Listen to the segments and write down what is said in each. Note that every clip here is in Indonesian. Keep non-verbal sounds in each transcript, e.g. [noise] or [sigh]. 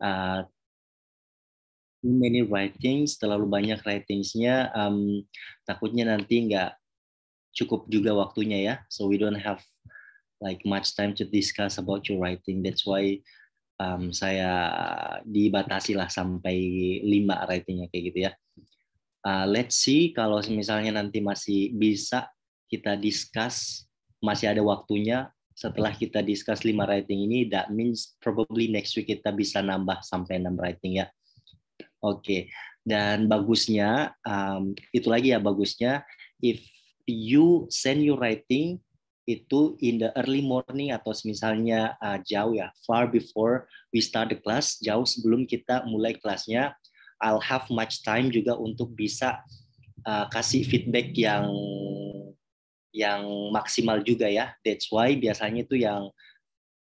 uh, too many writings, terlalu banyak writingsnya, um, takutnya nanti nggak cukup juga waktunya ya. So we don't have like much time to discuss about your writing. That's why um, saya dibatasi lah sampai lima writingnya kayak gitu ya. Uh, let's see kalau misalnya nanti masih bisa kita discuss, masih ada waktunya, setelah kita discuss lima writing ini, that means probably next week kita bisa nambah sampai enam writing ya. Oke, okay. dan bagusnya, um, itu lagi ya bagusnya, if you send your writing itu in the early morning atau misalnya uh, jauh ya, far before we start the class, jauh sebelum kita mulai kelasnya, I'll have much time juga untuk bisa uh, kasih feedback yang yang maksimal juga ya. That's why biasanya itu yang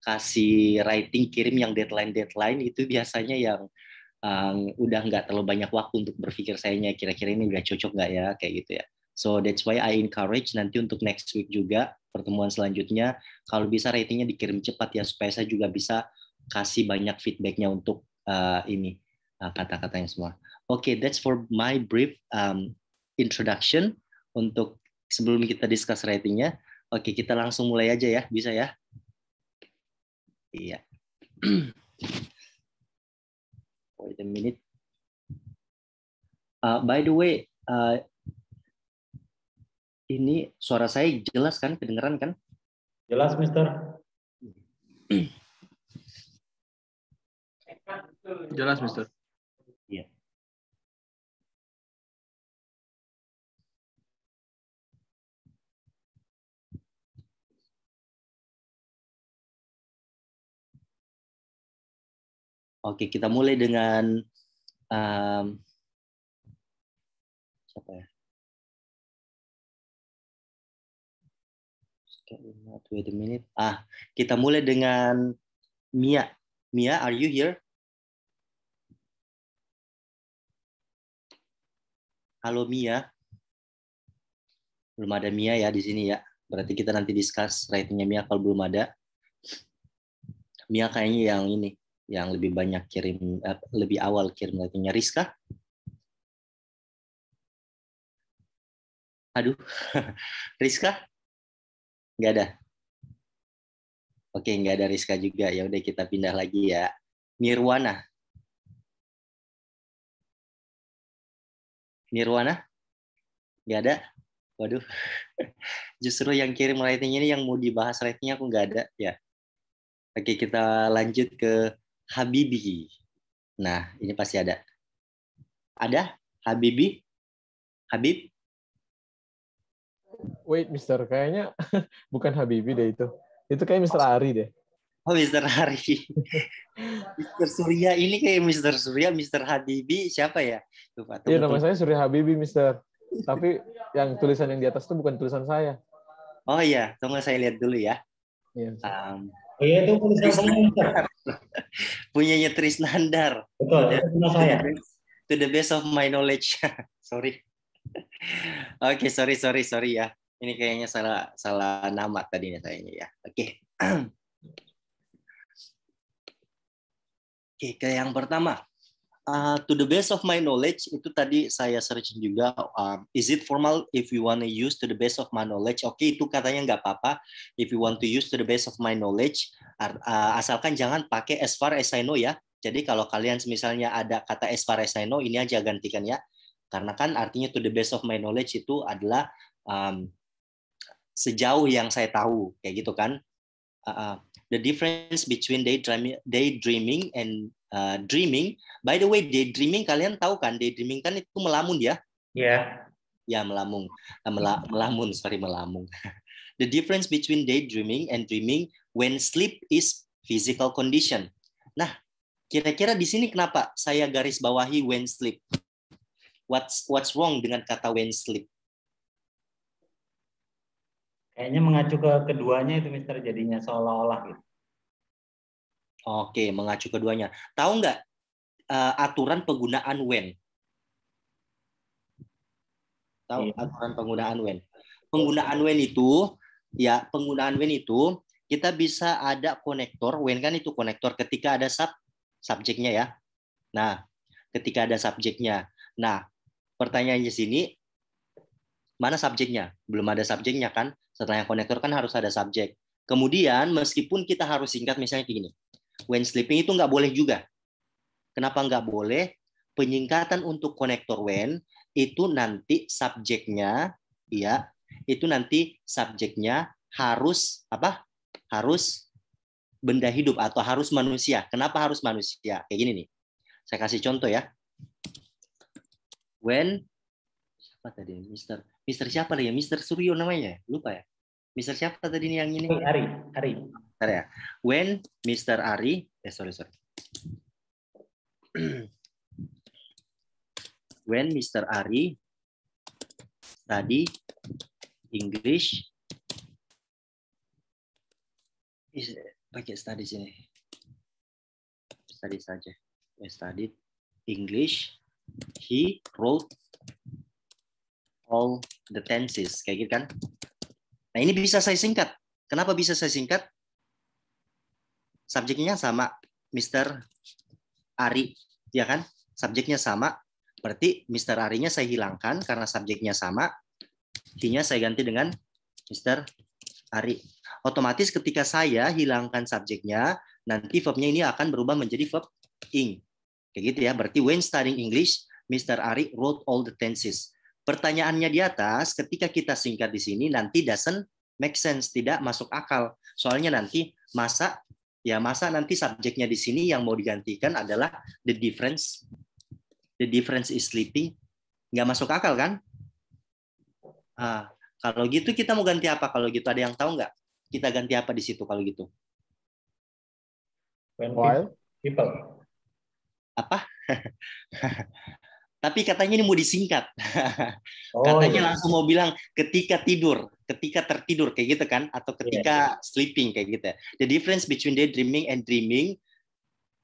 kasih writing kirim yang deadline deadline itu biasanya yang um, udah nggak terlalu banyak waktu untuk berpikir sayanya kira-kira ini udah cocok nggak ya kayak gitu ya. So that's why I encourage nanti untuk next week juga pertemuan selanjutnya kalau bisa ratingnya dikirim cepat ya supaya saya juga bisa kasih banyak feedbacknya untuk uh, ini eh, kata-katanya semua. Oke, okay, that's for my brief um, introduction untuk sebelum kita discuss ratingnya, oke kita langsung mulai aja ya, bisa ya? Iya. [clears throat] Wait a minute. Uh, by the way, uh, ini suara saya jelas kan, kedengeran kan? Jelas, Mister. [clears throat] Jelas, Mister. Oke, kita mulai dengan um, siapa ya? Wait a minute. Ah, kita mulai dengan Mia. Mia, are you here? Halo Mia. Belum ada Mia ya di sini ya. Berarti kita nanti discuss ratingnya Mia kalau belum ada. Mia kayaknya yang ini yang lebih banyak kirim eh, lebih awal kirim lagunya Rizka. Aduh, [laughs] Rizka? Nggak ada. Oke, nggak ada Rizka juga. Ya udah kita pindah lagi ya. Nirwana. Nirwana? Nggak ada? Waduh, [laughs] justru yang kirim ratingnya ini yang mau dibahas ratingnya aku nggak ada ya. Oke, kita lanjut ke Habibi, Nah, ini pasti ada. Ada habibi? Habib? Wait, Mister, kayaknya [laughs] bukan Habibi deh itu. Itu kayak Mister Ari deh. Oh, Mister Ari. [laughs] Mister Surya ini kayak Mister Surya, Mister Habibi, siapa ya? Lupa. Iya, nama saya Surya Habibi, Mister. Tapi yang tulisan yang di atas itu bukan tulisan saya. Oh iya, tunggu saya lihat dulu ya. Iya. Um, Iya itu punya saya. Punyanya Trisnandar. Betul, the, itu saya. To the best of my knowledge. [laughs] sorry. Oke, okay, sorry, sorry, sorry ya. Ini kayaknya salah salah nama tadi nih sayangnya ya. Oke. Okay. [clears throat] Oke, okay, ke yang pertama uh, to the best of my knowledge itu tadi saya search juga um, is it formal if you want to use to the best of my knowledge oke okay, itu katanya nggak apa-apa if you want to use to the best of my knowledge uh, asalkan jangan pakai as far as I know ya jadi kalau kalian misalnya ada kata as far as I know ini aja gantikan ya karena kan artinya to the best of my knowledge itu adalah um, sejauh yang saya tahu kayak gitu kan uh, uh the difference between daydreaming, daydreaming and uh, dreaming. By the way, daydreaming kalian tahu kan? Daydreaming kan itu melamun ya? Iya. Ya. Yeah. Ya melamung, nah, Mel melamun sorry melamun. [laughs] the difference between daydreaming and dreaming when sleep is physical condition. Nah, kira-kira di sini kenapa saya garis bawahi when sleep? What's what's wrong dengan kata when sleep? Kayaknya mengacu ke keduanya itu Mister jadinya seolah-olah gitu. Oke, mengacu keduanya. Tahu nggak uh, aturan penggunaan when? Tahu iya. aturan penggunaan when? Penggunaan when itu ya penggunaan when itu kita bisa ada konektor when kan itu konektor ketika ada sub subjeknya ya. Nah, ketika ada subjeknya. Nah, pertanyaannya sini mana subjeknya? Belum ada subjeknya kan? Setelah yang konektor kan harus ada subjek. Kemudian meskipun kita harus singkat misalnya begini, when sleeping itu nggak boleh juga. Kenapa nggak boleh? Penyingkatan untuk konektor when itu nanti subjeknya, ya, itu nanti subjeknya harus apa? Harus benda hidup atau harus manusia. Kenapa harus manusia? Kayak gini nih. Saya kasih contoh ya. When siapa tadi, Mister? Mister siapa lagi? Ya? Mister Suryo namanya, lupa ya. Mister siapa tadi yang ini? Ari, Ari. Ari ya. When Mister Ari, eh sorry sorry. [clears throat] When Mister Ari tadi English is pakai study sini. Study saja. I study English. He wrote all the tenses kayak gitu kan. Nah, ini bisa saya singkat. Kenapa bisa saya singkat? Subjeknya sama Mr. Ari, ya kan? Subjeknya sama, berarti Mr. Ari-nya saya hilangkan karena subjeknya sama. he saya ganti dengan Mr. Ari. Otomatis ketika saya hilangkan subjeknya, nanti verb-nya ini akan berubah menjadi verb ing. Kayak gitu ya. Berarti when studying English, Mr. Ari wrote all the tenses pertanyaannya di atas ketika kita singkat di sini nanti doesn't make sense tidak masuk akal soalnya nanti masa ya masa nanti subjeknya di sini yang mau digantikan adalah the difference the difference is sleeping nggak masuk akal kan ah, kalau gitu kita mau ganti apa kalau gitu ada yang tahu nggak kita ganti apa di situ kalau gitu when people apa [laughs] tapi katanya ini mau disingkat. Oh, katanya iya. langsung mau bilang ketika tidur, ketika tertidur kayak gitu kan atau iya, ketika yeah. sleeping kayak gitu. The difference between daydreaming and dreaming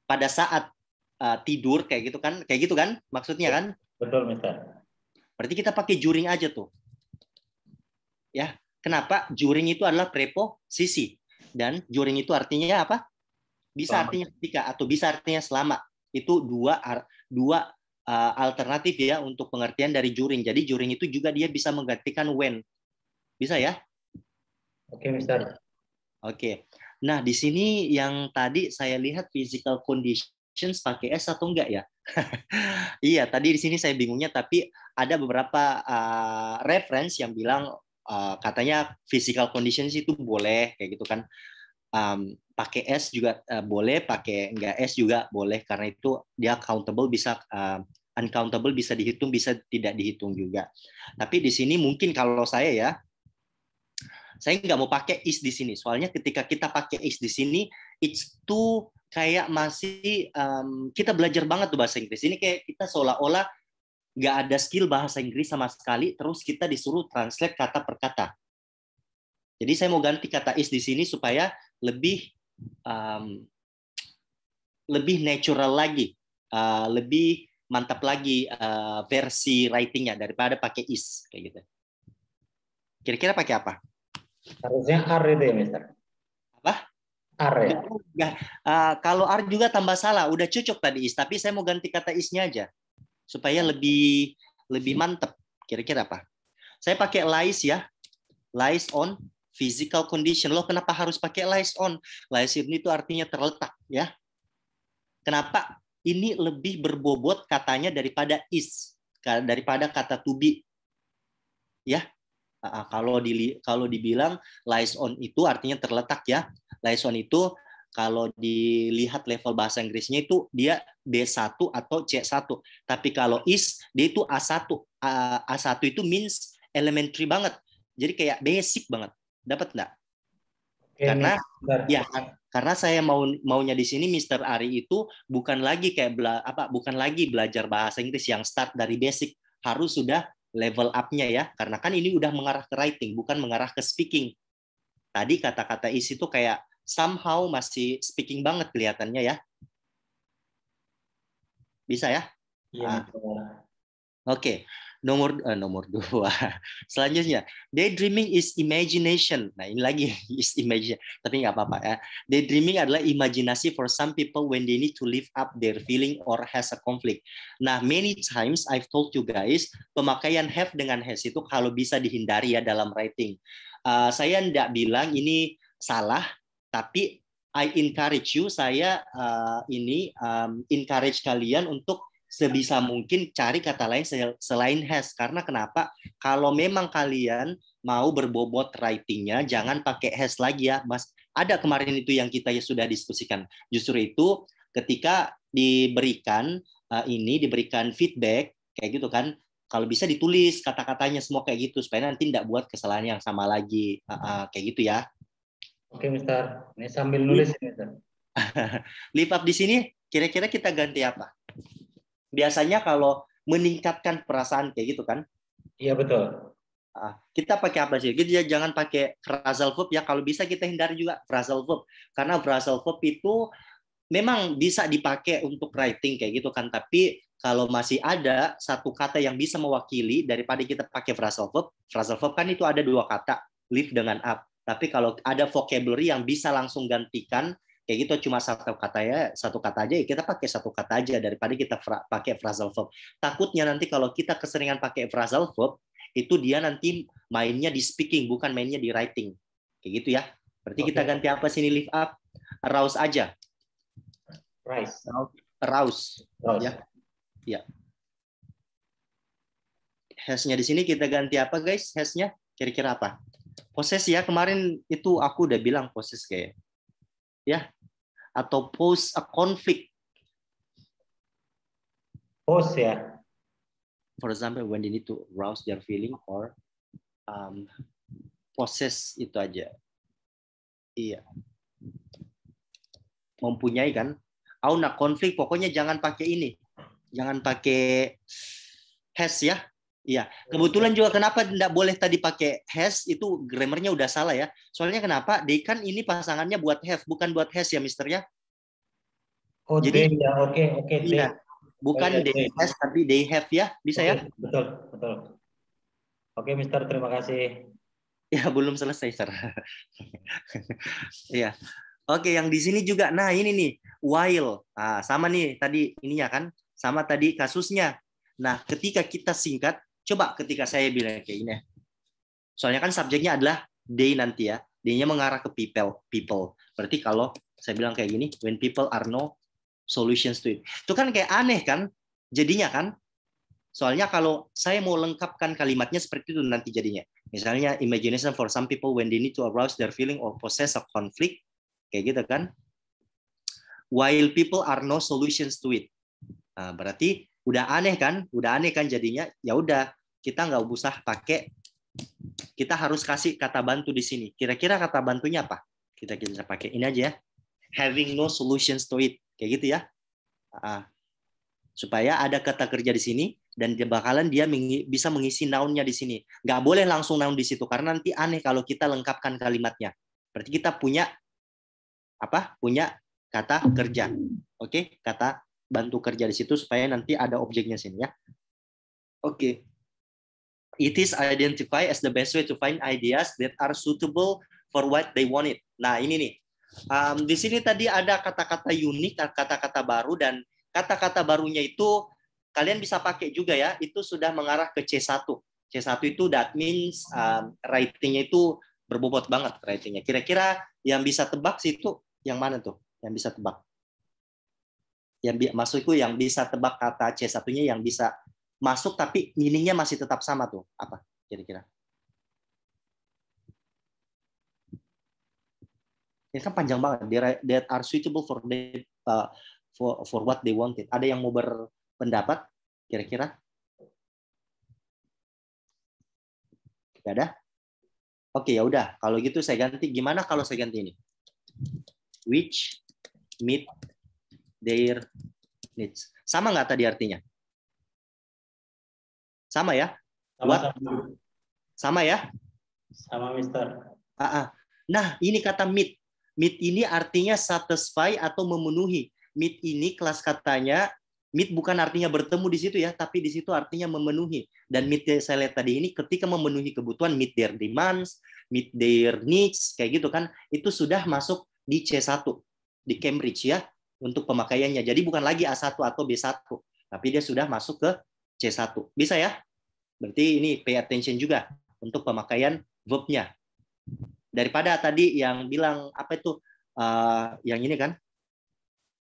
pada saat uh, tidur kayak gitu kan, kayak gitu kan maksudnya iya. kan? Betul, betul. Berarti kita pakai juring aja tuh. Ya, kenapa? Juring itu adalah prepo sisi dan juring itu artinya apa? Bisa selama. artinya ketika atau bisa artinya selama. Itu dua dua Eh, alternatif ya untuk pengertian dari juring. Jadi juring itu juga dia bisa menggantikan when. Bisa ya? Oke, okay, Mister. Oke. Okay. Nah, di sini yang tadi saya lihat physical conditions pakai S atau enggak ya? [laughs] iya, tadi di sini saya bingungnya tapi ada beberapa uh, reference yang bilang uh, katanya physical conditions itu boleh kayak gitu kan. Um, pakai S juga uh, boleh, pakai enggak S juga boleh karena itu dia accountable bisa uh, uncountable bisa dihitung bisa tidak dihitung juga tapi di sini mungkin kalau saya ya saya nggak mau pakai is di sini soalnya ketika kita pakai is di sini it's too kayak masih um, kita belajar banget tuh bahasa Inggris ini kayak kita seolah-olah nggak ada skill bahasa Inggris sama sekali terus kita disuruh translate kata per kata jadi saya mau ganti kata is di sini supaya lebih um, lebih natural lagi, uh, lebih mantap lagi uh, versi writingnya daripada pakai is kayak gitu. Kira-kira pakai apa? Harusnya R itu ya, Mister. Apa? R ya. uh, kalau R juga tambah salah, udah cocok tadi is, tapi saya mau ganti kata isnya aja supaya lebih lebih mantep. Kira-kira apa? Saya pakai lies ya, lies on physical condition. Loh, kenapa harus pakai lies on? Lies ini itu artinya terletak ya. Kenapa ini lebih berbobot katanya daripada is daripada kata to be ya kalau di kalau dibilang lies on itu artinya terletak ya lies on itu kalau dilihat level bahasa Inggrisnya itu dia b 1 atau C1 tapi kalau is dia itu A1 A1 itu means elementary banget jadi kayak basic banget dapat nggak karena ya karena saya mau maunya di sini Mr. Ari itu bukan lagi kayak bela, apa bukan lagi belajar bahasa Inggris yang start dari basic harus sudah level up-nya ya karena kan ini udah mengarah ke writing bukan mengarah ke speaking tadi kata-kata isi itu kayak somehow masih speaking banget kelihatannya ya bisa ya, Iya. nah. oke okay. Nomor uh, nomor dua. [laughs] Selanjutnya, daydreaming is imagination. Nah ini lagi [laughs] is imagination. Tapi nggak apa-apa ya. Daydreaming adalah imajinasi for some people when they need to lift up their feeling or has a conflict. Nah many times I've told you guys pemakaian have dengan has itu kalau bisa dihindari ya dalam writing. Uh, saya tidak bilang ini salah, tapi I encourage you, saya uh, ini um, encourage kalian untuk sebisa mungkin cari kata lain selain has karena kenapa kalau memang kalian mau berbobot writingnya jangan pakai has lagi ya mas ada kemarin itu yang kita ya sudah diskusikan justru itu ketika diberikan uh, ini diberikan feedback kayak gitu kan kalau bisa ditulis kata-katanya semua kayak gitu supaya nanti tidak buat kesalahan yang sama lagi uh, uh, kayak gitu ya oke mister ini sambil nulis ini mister [laughs] lipat di sini kira-kira kita ganti apa biasanya kalau meningkatkan perasaan kayak gitu kan? Iya betul. Ah, kita pakai apa sih? Jadi jangan pakai phrasal verb ya. Kalau bisa kita hindari juga phrasal verb karena phrasal verb itu memang bisa dipakai untuk writing kayak gitu kan. Tapi kalau masih ada satu kata yang bisa mewakili daripada kita pakai phrasal verb, phrasal verb kan itu ada dua kata live dengan up. Tapi kalau ada vocabulary yang bisa langsung gantikan kayak gitu cuma satu kata ya satu kata aja ya kita pakai satu kata aja daripada kita fra pakai phrasal verb takutnya nanti kalau kita keseringan pakai phrasal verb itu dia nanti mainnya di speaking bukan mainnya di writing kayak gitu ya berarti okay. kita ganti apa sini lift up rouse aja rise rouse, rouse. ya ya hasnya di sini kita ganti apa guys hasnya kira-kira apa poses ya kemarin itu aku udah bilang poses kayak ya atau pose a conflict. Pose ya. For example, when they need to rouse their feeling or um, possess itu aja. Iya. Mempunyai kan? Auna konflik pokoknya jangan pakai ini. Jangan pakai has ya. Iya, iya, kebetulan iya. juga kenapa tidak boleh tadi pakai has itu grammarnya udah salah ya. Soalnya kenapa? They kan ini pasangannya buat have bukan buat has ya, Mister ya. Oh, Jadi, they, ya. Oke, okay, oke. Okay, iya. Bukan okay, they has tapi they have ya, bisa okay, ya? Betul, betul. Oke, okay, Mister, terima kasih. Ya, belum selesai, Sir. Iya. Oke, yang di sini juga. Nah, ini nih, while. Nah, sama nih tadi ininya kan, sama tadi kasusnya. Nah, ketika kita singkat, Coba ketika saya bilang kayak gini ya. Soalnya kan subjeknya adalah day nanti ya. Day-nya mengarah ke people. people. Berarti kalau saya bilang kayak gini, when people are no solutions to it. Itu kan kayak aneh kan? Jadinya kan? Soalnya kalau saya mau lengkapkan kalimatnya seperti itu nanti jadinya. Misalnya imagination for some people when they need to arouse their feeling or process a conflict. Kayak gitu kan? While people are no solutions to it. Nah, berarti udah aneh kan udah aneh kan jadinya ya udah kita nggak usah pakai kita harus kasih kata bantu di sini kira-kira kata bantunya apa kita kita pakai ini aja ya having no solutions to it kayak gitu ya ah, ah. supaya ada kata kerja di sini dan dia bakalan dia bisa mengisi naunnya di sini nggak boleh langsung naun di situ karena nanti aneh kalau kita lengkapkan kalimatnya berarti kita punya apa punya kata kerja oke okay? kata bantu kerja di situ supaya nanti ada objeknya sini ya. Oke. Okay. It is identified as the best way to find ideas that are suitable for what they want Nah, ini nih. Um, di sini tadi ada kata-kata unik, eh, kata-kata baru dan kata-kata barunya itu kalian bisa pakai juga ya. Itu sudah mengarah ke C1. C1 itu that means um, writing-nya itu berbobot banget writing-nya. Kira-kira yang bisa tebak situ yang mana tuh? Yang bisa tebak? yang maksudku yang bisa tebak kata C satunya yang bisa masuk tapi meaningnya masih tetap sama tuh apa kira-kira? Ini ya kan panjang banget. That are suitable for the, uh, for for what they wanted. Ada yang mau berpendapat kira-kira? Gak ada? Oke, ya udah. Kalau gitu saya ganti. Gimana kalau saya ganti ini? Which meet their needs. Sama nggak tadi artinya? Sama ya? Sama, sama. sama ya? Sama Mister. Ah, ah. Nah, ini kata meet. Meet ini artinya satisfy atau memenuhi. Meet ini kelas katanya meet bukan artinya bertemu di situ ya, tapi di situ artinya memenuhi. Dan meet saya lihat tadi ini ketika memenuhi kebutuhan meet their demands, meet their needs kayak gitu kan, itu sudah masuk di C1 di Cambridge ya untuk pemakaiannya. Jadi bukan lagi A1 atau B1, tapi dia sudah masuk ke C1. Bisa ya? Berarti ini pay attention juga untuk pemakaian verb-nya. Daripada tadi yang bilang apa itu uh, yang ini kan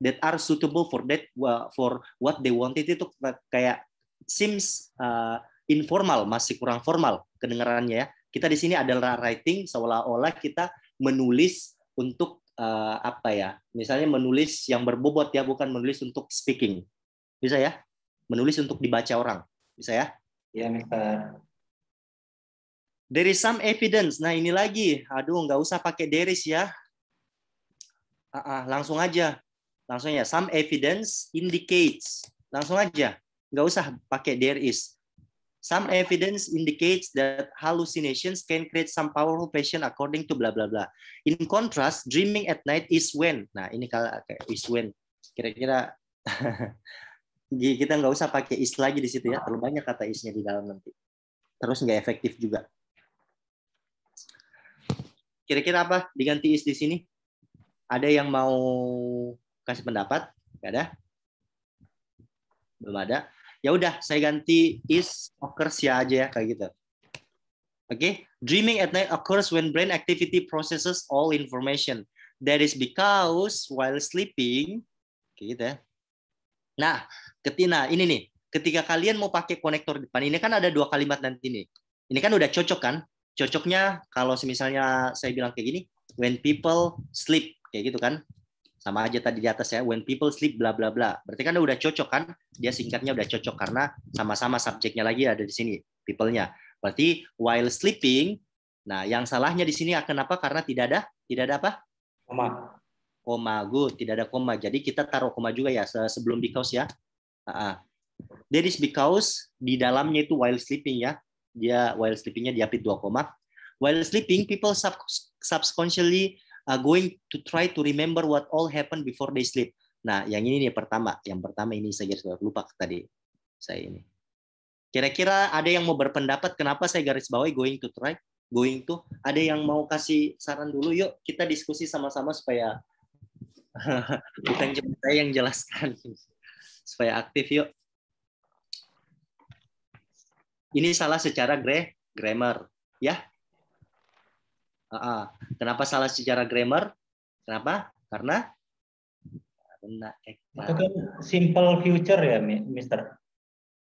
that are suitable for that for what they wanted itu kayak seems uh, informal masih kurang formal kedengarannya ya. Kita di sini adalah writing seolah-olah kita menulis untuk uh, apa ya? Misalnya menulis yang berbobot ya, bukan menulis untuk speaking. Bisa ya? Menulis untuk dibaca orang. Bisa ya? ya Mister. There is some evidence. Nah, ini lagi. Aduh, nggak usah pakai there is ya. Uh -uh, langsung aja. Langsung ya. Some evidence indicates. Langsung aja. Nggak usah pakai there is. Some evidence indicates that hallucinations can create some powerful passion according to bla bla bla. In contrast, dreaming at night is when. Nah, ini kalau is when. Kira-kira [laughs] kita nggak usah pakai is lagi di situ ya. Terlalu banyak kata isnya di dalam nanti. Terus nggak efektif juga. Kira-kira apa diganti is di sini? Ada yang mau kasih pendapat? Gak ada? Belum ada ya udah saya ganti is occurs ya aja ya kayak gitu. Oke, okay? dreaming at night occurs when brain activity processes all information. That is because while sleeping, kayak gitu ya. Nah, ketina ini nih, ketika kalian mau pakai konektor depan ini kan ada dua kalimat nanti nih. Ini kan udah cocok kan? Cocoknya kalau misalnya saya bilang kayak gini, when people sleep kayak gitu kan? sama aja tadi di atas ya when people sleep bla bla bla berarti kan udah cocok kan dia singkatnya udah cocok karena sama-sama subjeknya lagi ada di sini people-nya berarti while sleeping nah yang salahnya di sini akan apa karena tidak ada tidak ada apa koma koma good tidak ada koma jadi kita taruh koma juga ya sebelum because ya uh-uh. that is because di dalamnya itu while sleeping ya dia while sleepingnya diapit dua koma while sleeping people sub subconsciously are going to try to remember what all happened before they sleep. Nah, yang ini nih pertama, yang pertama ini saya garis bawah lupa tadi saya ini. Kira-kira ada yang mau berpendapat kenapa saya garis bawahi going to try, going to? Ada yang mau kasih saran dulu? Yuk kita diskusi sama-sama supaya [laughs] bukan cuma saya yang jelaskan, [laughs] supaya aktif yuk. Ini salah secara gre grammar, ya. Uh, uh. Kenapa salah secara grammar? Kenapa? Karena karena Itu kan simple future ya, Mister.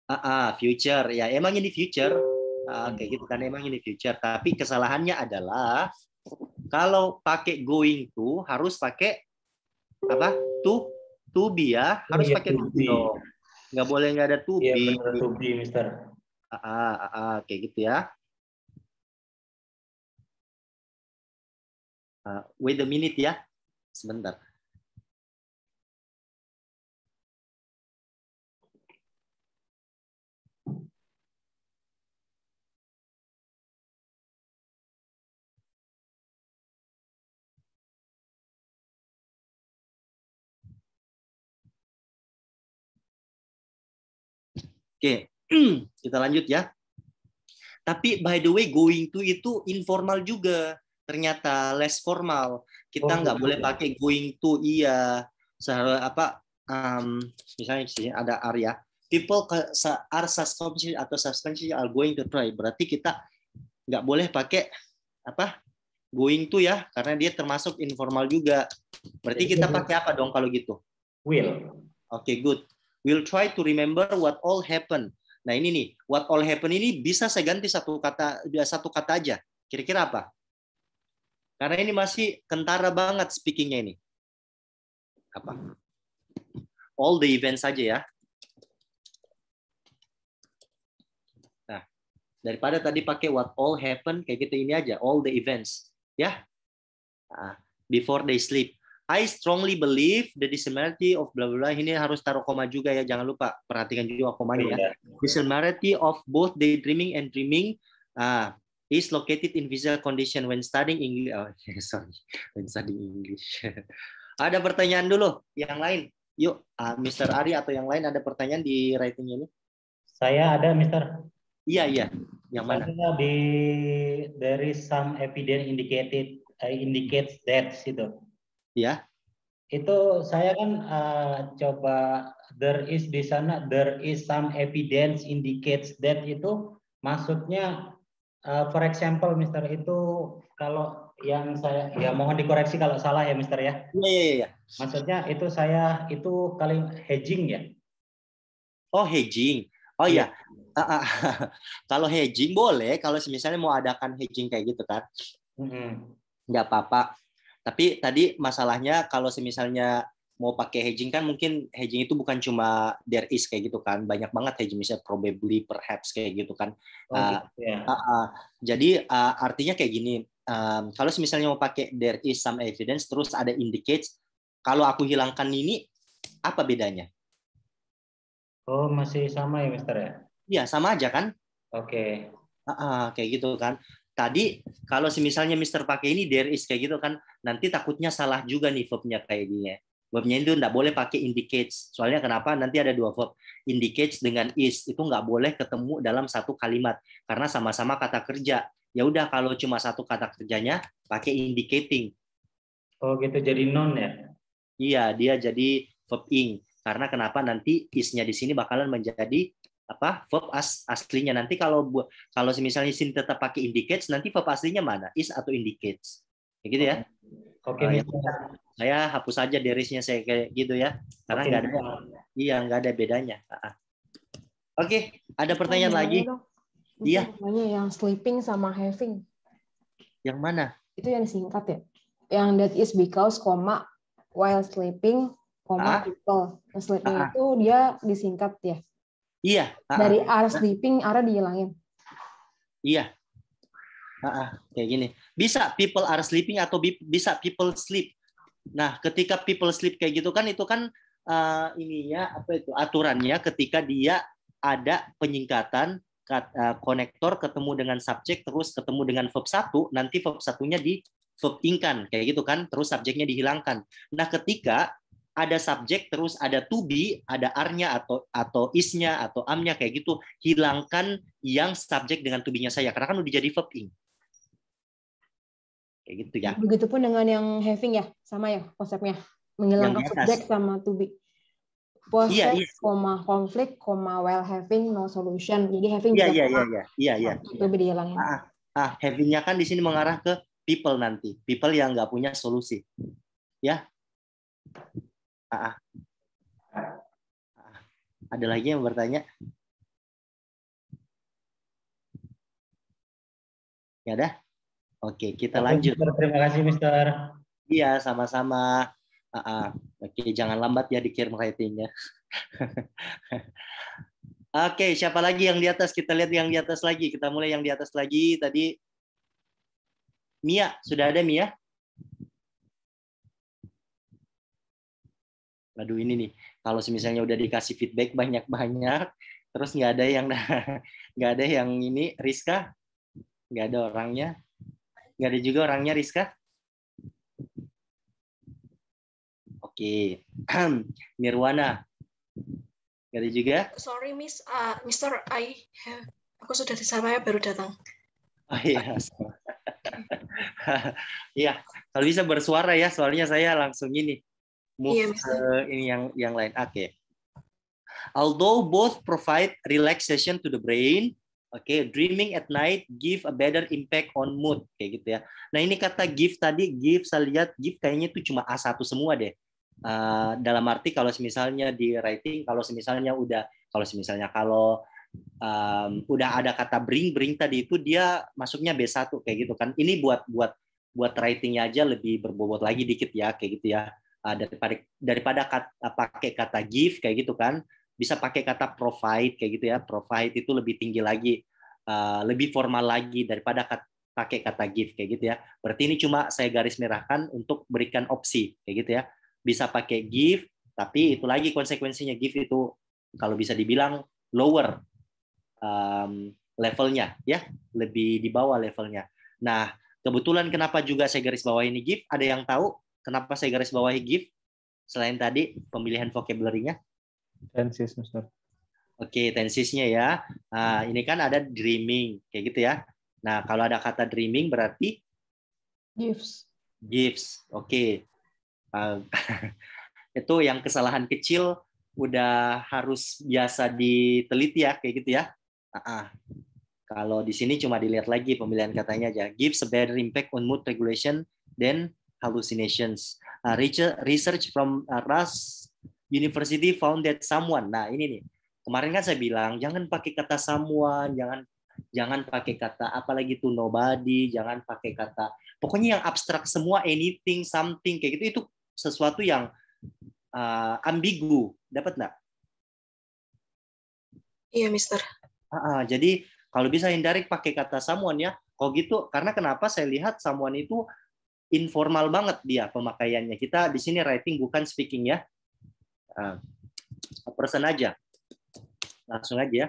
Ah, uh, uh, future ya. Emang ini future. Uh, ah, Oke, gitu kan emang ini future. Tapi kesalahannya adalah kalau pakai going to harus pakai apa? To to be ya, harus yeah, pakai to be. No. Nggak boleh nggak ada to yeah, be. Iya, to be, Mister. Ah, ah, ah, kayak gitu ya. Uh, wait a minute ya, sebentar. Oke, [clears throat] kita lanjut ya. Tapi by the way, going to itu informal juga ternyata less formal kita oh, nggak oh, boleh iya. pakai going to iya seharusnya apa um, misalnya sih ada area ya. people are substantial atau suspension are going to try berarti kita nggak boleh pakai apa going to ya karena dia termasuk informal juga berarti kita iya. pakai apa dong kalau gitu will oke okay, good will try to remember what all happened nah ini nih what all happened ini bisa saya ganti satu kata satu kata aja kira-kira apa karena ini masih kentara banget speakingnya ini. Apa? All the events saja ya. Nah, daripada tadi pakai what all happen, kayak gitu ini aja, all the events. Ya? Nah, before they sleep. I strongly believe the dissimilarity of blah blah blah ini harus taruh koma juga ya jangan lupa perhatikan juga komanya ya. Iya. Dissimilarity of both daydreaming and dreaming ah is located in visual condition when studying English. Oh, [laughs] sorry, when studying English. [laughs] ada pertanyaan dulu, yang lain. Yuk, uh, ah, Mr. Ari atau yang lain ada pertanyaan di writing ini? Saya ada, Mister. Iya, iya. Yang mana? Saya di dari some evidence indicated uh, indicates that itu. Ya. Itu saya kan uh, coba there is di sana there is some evidence indicates that itu maksudnya uh, for example Mister itu kalau yang saya ya mohon dikoreksi kalau salah ya Mister ya. Iya iya iya. Maksudnya itu saya itu kali hedging ya. Oh hedging. Oh iya. Ya. Uh, uh, kalau hedging boleh kalau misalnya mau adakan hedging kayak gitu kan. Mm -hmm. apa-apa. Tapi tadi masalahnya kalau misalnya mau pakai hedging kan mungkin hedging itu bukan cuma there is kayak gitu kan banyak banget hedging misalnya probably perhaps kayak gitu kan oh, uh, yeah. uh, gitu ya. ah, uh, ah. jadi uh, artinya kayak gini um, kalau misalnya mau pakai there is some evidence terus ada indicates kalau aku hilangkan ini apa bedanya oh masih sama ya mister ya iya sama aja kan oke okay. uh, uh, kayak gitu kan tadi kalau misalnya Mister pakai ini there is kayak gitu kan nanti takutnya salah juga nih verbnya kayak gini ya verbnya itu tidak boleh pakai indicates. Soalnya kenapa? Nanti ada dua verb. Indicates dengan is itu nggak boleh ketemu dalam satu kalimat karena sama-sama kata kerja. Ya udah kalau cuma satu kata kerjanya pakai indicating. Oh gitu jadi non ya? Iya dia jadi verb ing karena kenapa nanti isnya di sini bakalan menjadi apa verb as aslinya nanti kalau kalau misalnya sini tetap pakai indicates nanti verb aslinya mana is atau indicates ya gitu ya oke okay. Ah, saya hapus aja derisnya saya kayak gitu ya karena nggak ada iya nggak ada bedanya oke ada oh, pertanyaan oh, lagi iya namanya yang sleeping sama having yang mana itu yang singkat ya yang that is because koma while sleeping koma ah. people sleeping ah. itu dia disingkat ya iya ah? dari are sleeping are dihilangin iya Ah, kayak gini. Bisa people are sleeping atau bisa people sleep. Nah, ketika people sleep kayak gitu kan itu kan uh, eh, ininya apa itu aturannya ketika dia ada penyingkatan eh, konektor ketemu dengan subjek terus ketemu dengan verb satu nanti verb satunya di verb ingkan kayak gitu kan terus subjeknya dihilangkan. Nah, ketika ada subjek terus ada to be, ada arnya atau atau is atau amnya kayak gitu, hilangkan yang subjek dengan to be-nya saya karena kan udah jadi verb ing. Kayak gitu ya. Begitupun dengan yang having ya, sama ya konsepnya. Menghilangkan subjek sama to be. proses iya, iya. koma konflik, koma well having no solution. Jadi having iya, juga iya, iya, iya, iya, iya. Itu dihilangin. Ah, ah, ah havingnya kan di sini mengarah ke people nanti, people yang nggak punya solusi, ya. Ah, ah. ah, ada lagi yang bertanya? Ya, dah. Oke, kita lanjut. Terima kasih, Mister. Iya, sama-sama. Uh -uh. Oke, jangan lambat ya dikirim ratingnya. [laughs] Oke, siapa lagi yang di atas? Kita lihat yang di atas lagi. Kita mulai yang di atas lagi. Tadi Mia, sudah ada Mia? Aduh ini nih, kalau misalnya udah dikasih feedback banyak-banyak, terus nggak ada yang [laughs] nggak ada yang ini Rizka, nggak ada orangnya. Nggak ada juga orangnya, Rizka? Oke. [clears throat] Nirwana. nggak ada juga? Sorry, Miss. Uh, Mister, I aku sudah di ya baru datang. Oh iya. [laughs] Iya, kalau bisa bersuara ya, soalnya saya langsung ini move yeah, ke ini yang yang lain. Oke. Okay. Although both provide relaxation to the brain, Oke, okay, dreaming at night give a better impact on mood kayak gitu ya. Nah, ini kata give tadi give saya lihat give kayaknya itu cuma A1 semua deh. Uh, dalam arti kalau misalnya di writing kalau misalnya udah kalau misalnya kalau um, udah ada kata bring bring tadi itu dia masuknya B1 kayak gitu kan. Ini buat buat buat writingnya aja lebih berbobot lagi dikit ya kayak gitu ya. Uh, daripada daripada kat, eh, pakai kata give kayak gitu kan bisa pakai kata provide kayak gitu ya provide itu lebih tinggi lagi uh, lebih formal lagi daripada kata, pakai kata give kayak gitu ya berarti ini cuma saya garis merahkan untuk berikan opsi kayak gitu ya bisa pakai give tapi itu lagi konsekuensinya give itu kalau bisa dibilang lower um, levelnya ya lebih di bawah levelnya nah kebetulan kenapa juga saya garis bawah ini give ada yang tahu kenapa saya garis bawahi give selain tadi pemilihan vocabulary-nya Tensis, Mister. Oke, tensisnya ya. Nah, ini kan ada dreaming, kayak gitu ya. Nah, kalau ada kata dreaming berarti gifts. Gifts, oke. Okay. Ah, [laughs] itu yang kesalahan kecil udah harus biasa diteliti ya, kayak gitu ya. Uh-uh. Kalau di sini cuma dilihat lagi pemilihan katanya aja. Gifts a better impact on mood regulation than hallucinations. Uh, research from uh, Russ university founded that someone. Nah, ini nih. Kemarin kan saya bilang jangan pakai kata someone, jangan jangan pakai kata apalagi to nobody, jangan pakai kata pokoknya yang abstrak semua anything, something kayak gitu itu sesuatu yang uh, ambigu. Dapat nggak? Iya, Mister. Uh, uh, jadi kalau bisa hindari pakai kata someone ya. Kok gitu, karena kenapa saya lihat someone itu informal banget dia pemakaiannya. Kita di sini writing bukan speaking ya uh, a person aja langsung aja ya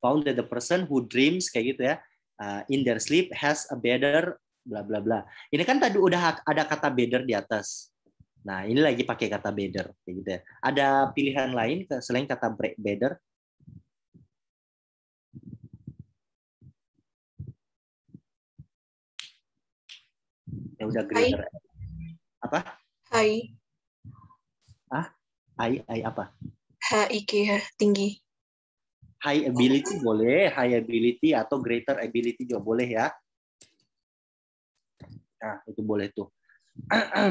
found that the person who dreams kayak gitu ya uh, in their sleep has a better bla bla bla ini kan tadi udah ada kata better di atas nah ini lagi pakai kata better kayak gitu ya ada pilihan lain selain kata better ya udah greater Hai. apa Hai. ah high high apa Hik, ya tinggi high ability boleh high ability atau greater ability juga boleh ya nah itu boleh tuh [clears throat]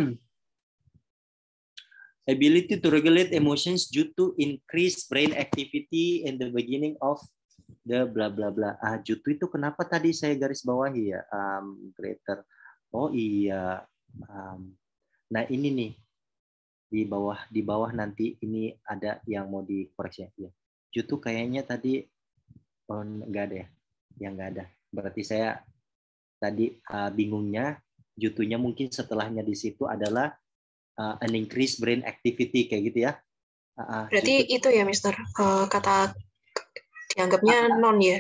ability to regulate emotions due to increased brain activity in the beginning of the bla bla bla. Ah, due itu kenapa tadi saya garis bawahi ya, um, greater. Oh iya. Um, nah ini nih, di bawah di bawah nanti ini ada yang mau dikoreksi ya. Jutu kayaknya tadi oh, nggak ada ya, yang nggak ada. Berarti saya tadi uh, bingungnya jutunya mungkin setelahnya di situ adalah uh, an increase brain activity kayak gitu ya. Uh, Berarti jutu. itu ya Mister uh, kata dianggapnya uh, non ya?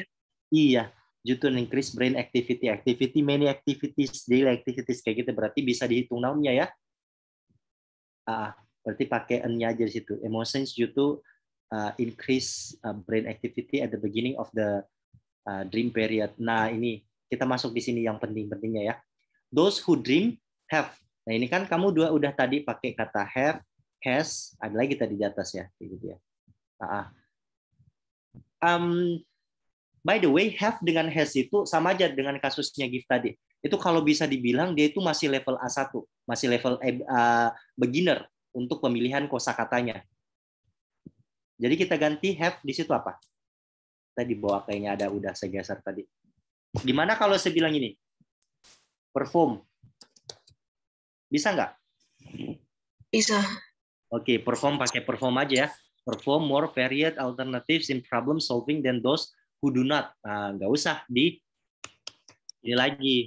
Iya, jutu an increase brain activity, activity many activities, daily activities kayak gitu. Berarti bisa dihitung namanya ya? uh, berarti pakai n-nya aja di situ. Emotions due to uh, increase uh, brain activity at the beginning of the uh, dream period. Nah, ini kita masuk di sini yang penting-pentingnya ya. Those who dream have. Nah, ini kan kamu dua udah tadi pakai kata have, has, ada lagi tadi di atas ya, gitu ya. Uh, um, by the way, have dengan has itu sama aja dengan kasusnya gift tadi itu kalau bisa dibilang dia itu masih level A1, masih level uh, beginner untuk pemilihan kosakatanya. Jadi kita ganti have di situ apa? Tadi bawa kayaknya ada udah saya geser tadi. Gimana kalau saya bilang ini? Perform. Bisa nggak? Bisa. Oke, okay, perform pakai perform aja ya. Perform more varied alternatives in problem solving than those who do not. Nah, nggak usah di ini lagi.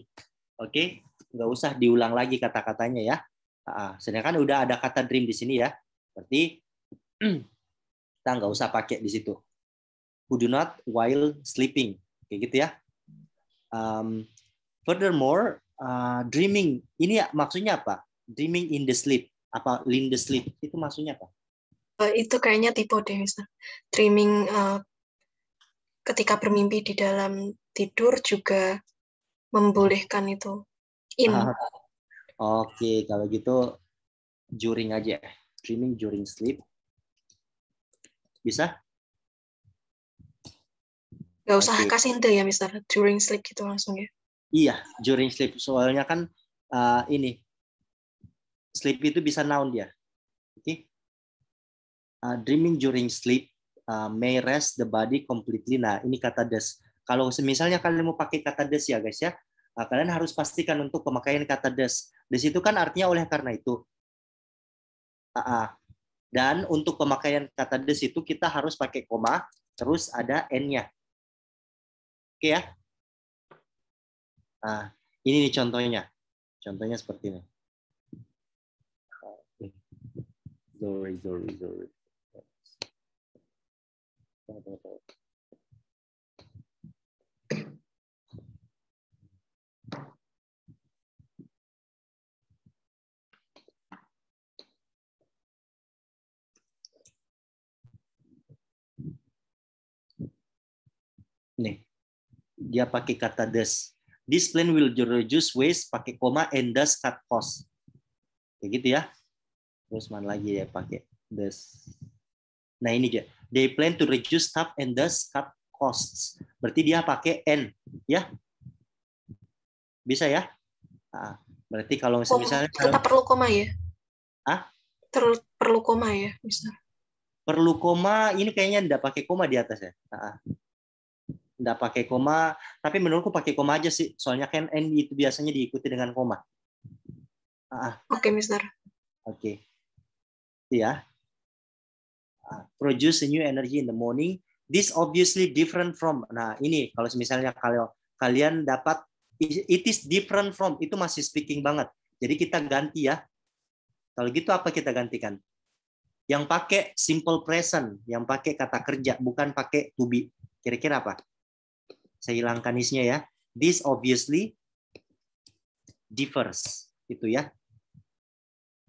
Oke, nggak usah diulang lagi kata-katanya ya. Uh, sedangkan udah ada kata dream di sini ya. Berarti [clears throat] kita nggak usah pakai di situ. Who do not while sleeping. Kayak gitu ya. Um, furthermore, uh, dreaming ini ya maksudnya apa? Dreaming in the sleep. Apa in the sleep? Itu maksudnya apa? Eh, itu kayaknya tipe deh Mister. Dreaming uh, ketika bermimpi di dalam tidur juga membolehkan itu. In. uh, Oke, okay. kalau gitu juring aja. Dreaming ya. during sleep. Bisa? Gak usah okay. kasih ente ya, Mister. During sleep gitu langsung ya. Iya, during sleep. Soalnya kan uh, ini sleep itu bisa noun dia. Oke. Okay? Uh, dreaming during sleep uh, may rest the body completely. Nah, ini kata des kalau misalnya kalian mau pakai kata des ya guys ya, eh, kalian harus pastikan untuk pemakaian kata des. Des itu kan artinya oleh karena itu. Dan untuk pemakaian kata des itu kita harus pakai koma, terus ada n-nya. Oke ya. Nah, ini nih contohnya. Contohnya seperti ini. Sorry, sorry, sorry. dia pakai kata does. This plan will reduce waste pakai koma and does cut cost. Kayak gitu ya. Terus mana lagi ya pakai does. Nah ini dia. They plan to reduce staff and does cut costs. Berarti dia pakai and ya. Bisa ya? Nah, berarti kalau misalnya kita perlu koma ya? Ah? Ter perlu koma ya, bisa. Perlu koma, ini kayaknya tidak pakai koma di atas ya. Nah, nggak pakai koma, tapi menurutku pakai koma aja sih, soalnya kan end itu biasanya diikuti dengan koma. Ah. ah. Oke, okay, Mister. Oke. Okay. Ya. Yeah. Produce a new energy in the morning. This obviously different from. Nah, ini kalau misalnya kalau kalian dapat it is different from itu masih speaking banget. Jadi kita ganti ya. Kalau gitu apa kita gantikan? Yang pakai simple present, yang pakai kata kerja, bukan pakai to be. Kira-kira apa? Saya hilangkan isnya ya. This obviously differs. Itu ya.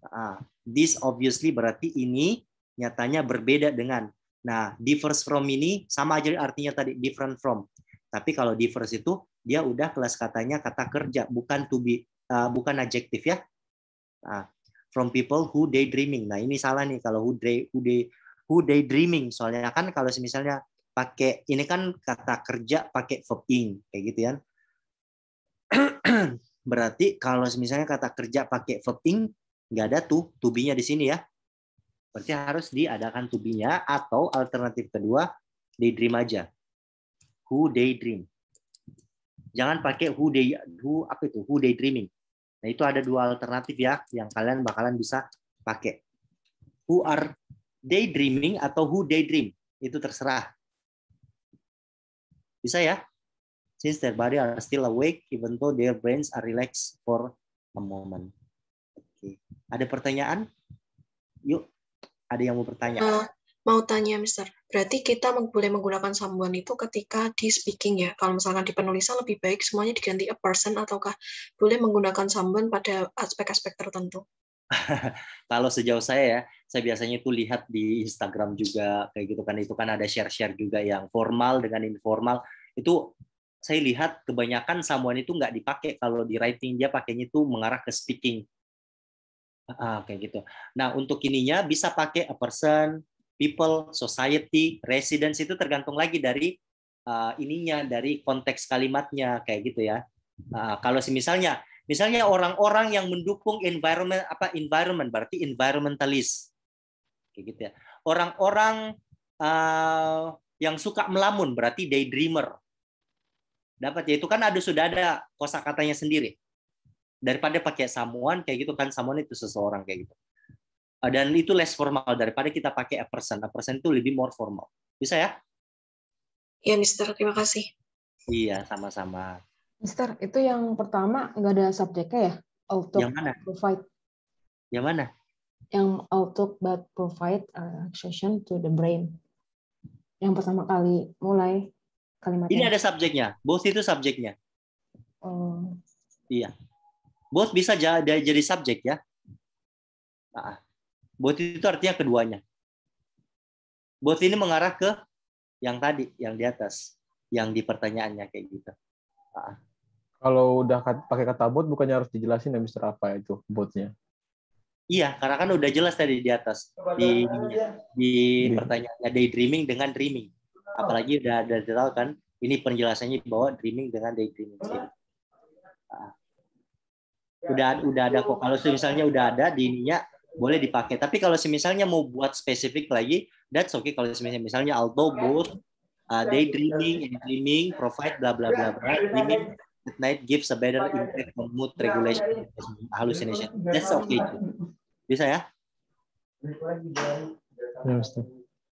Ah, this obviously berarti ini nyatanya berbeda dengan. Nah, differs from ini sama aja artinya tadi different from. Tapi kalau differs itu dia udah kelas katanya kata kerja, bukan to be, uh, bukan adjektif ya. Nah, from people who daydreaming. Nah, ini salah nih kalau who day who day who daydreaming. Soalnya kan kalau misalnya pakai ini kan kata kerja pakai verb ing kayak gitu ya. [clears throat] Berarti kalau misalnya kata kerja pakai verb ing nggak ada tuh tubinya di sini ya. Berarti harus diadakan tubinya atau alternatif kedua daydream aja. Who daydream. Jangan pakai who day who apa itu who daydreaming. Nah, itu ada dua alternatif ya yang kalian bakalan bisa pakai. Who are daydreaming atau who daydream. Itu terserah. Bisa ya? Since their body are still awake, even though their brains are relaxed for a moment. Oke. Okay. Ada pertanyaan? Yuk, ada yang mau bertanya? Uh, mau tanya, Mister. Berarti kita boleh menggunakan sambungan itu ketika di speaking ya. Kalau misalkan di penulisan lebih baik semuanya diganti a person ataukah boleh menggunakan sambungan pada aspek-aspek tertentu? [laughs] kalau sejauh saya ya, saya biasanya itu lihat di Instagram juga kayak gitu kan itu kan ada share-share juga yang formal dengan informal itu saya lihat kebanyakan samuan itu nggak dipakai kalau di writing dia pakainya itu mengarah ke speaking ah, kayak gitu. Nah untuk ininya bisa pakai a person, people, society, residence itu tergantung lagi dari uh, ininya dari konteks kalimatnya kayak gitu ya. Uh, kalau misalnya Misalnya orang-orang yang mendukung environment apa environment berarti environmentalist. Kayak gitu ya. Orang-orang uh, yang suka melamun berarti daydreamer. Dapat ya itu kan ada sudah ada kosakatanya sendiri. Daripada pakai samuan kayak gitu kan samuan itu seseorang kayak gitu. Uh, dan itu less formal daripada kita pakai a person. A person itu lebih more formal. Bisa ya? Iya, Mister. Terima kasih. Iya, sama-sama. Mister, itu yang pertama nggak ada subjeknya ya? Auto yang mana? provide. Yang mana? Yang auto but provide accession to the brain. Yang pertama kali mulai kalimat Ini ada subjeknya. Both itu subjeknya. Oh. Iya. Both bisa jadi, jadi subjek ya. Nah, both itu artinya keduanya. Both ini mengarah ke yang tadi, yang di atas, yang di pertanyaannya kayak gitu. Nah. Kalau udah pakai kata bot, bukannya harus dijelasin ya Mister apa itu botnya? Iya, karena kan udah jelas tadi di atas di di iya. pertanyaannya daydreaming dengan dreaming. Apalagi udah ada detail kan, ini penjelasannya bahwa dreaming dengan daydreaming. Nah, udah udah ada kok. Kalau misalnya udah ada di ininya boleh dipakai. Tapi kalau misalnya mau buat spesifik lagi, that's okay. Kalau misalnya misalnya although both ah, uh, daydreaming and dreaming provide bla bla bla bla dreaming at night gives a better impact on mood nah, regulation hallucination. Nah, That's okay. Bisa ya? ya